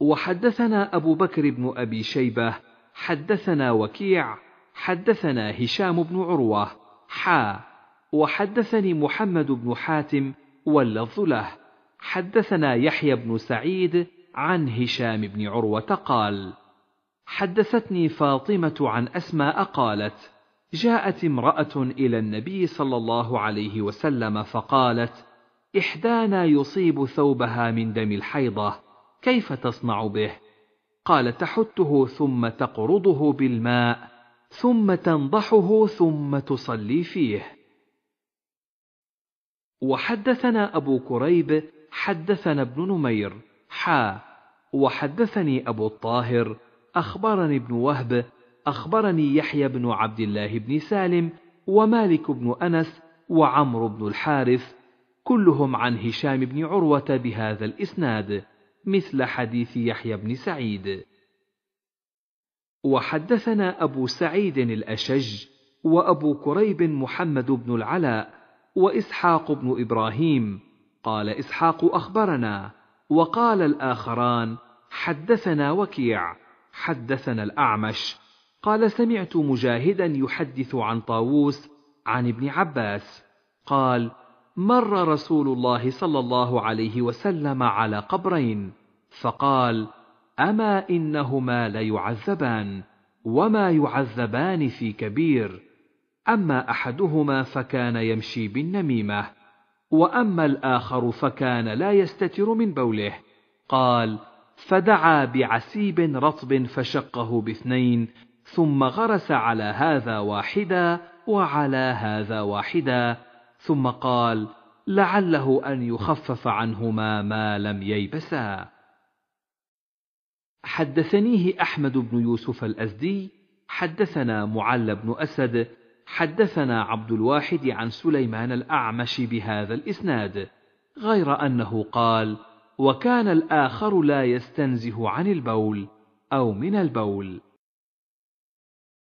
وحدثنا أبو بكر بن أبي شيبة، حدثنا وكيع، حدثنا هشام بن عروة، حا، وحدثني محمد بن حاتم واللفظ له، حدثنا يحيى بن سعيد عن هشام بن عروة قال: حدثتني فاطمة عن أسماء قالت: جاءت امرأة إلى النبي صلى الله عليه وسلم فقالت: إحدانا يصيب ثوبها من دم الحيضة، كيف تصنع به؟ قال تحته ثم تقرضه بالماء، ثم تنضحه ثم تصلي فيه. وحدثنا أبو كريب حدثنا ابن نمير حا وحدثني أبو الطاهر أخبرني ابن وهب أخبرني يحيى بن عبد الله بن سالم ومالك بن أنس وعمرو بن الحارث كلهم عن هشام بن عروة بهذا الإسناد مثل حديث يحيى بن سعيد وحدثنا أبو سعيد الأشج وأبو كريب محمد بن العلاء وإسحاق بن إبراهيم قال إسحاق أخبرنا وقال الآخران حدثنا وكيع حدثنا الأعمش قال سمعت مجاهدا يحدث عن طاووس عن ابن عباس قال مر رسول الله صلى الله عليه وسلم على قبرين فقال اما انهما ليعذبان وما يعذبان في كبير اما احدهما فكان يمشي بالنميمه واما الاخر فكان لا يستتر من بوله قال فدعا بعسيب رطب فشقه باثنين ثم غرس على هذا واحدا وعلى هذا واحدا ثم قال لعله ان يخفف عنهما ما لم ييبسا حدثنيه احمد بن يوسف الازدي حدثنا معل بن اسد حدثنا عبد الواحد عن سليمان الاعمش بهذا الاسناد غير انه قال وكان الآخر لا يستنزه عن البول أو من البول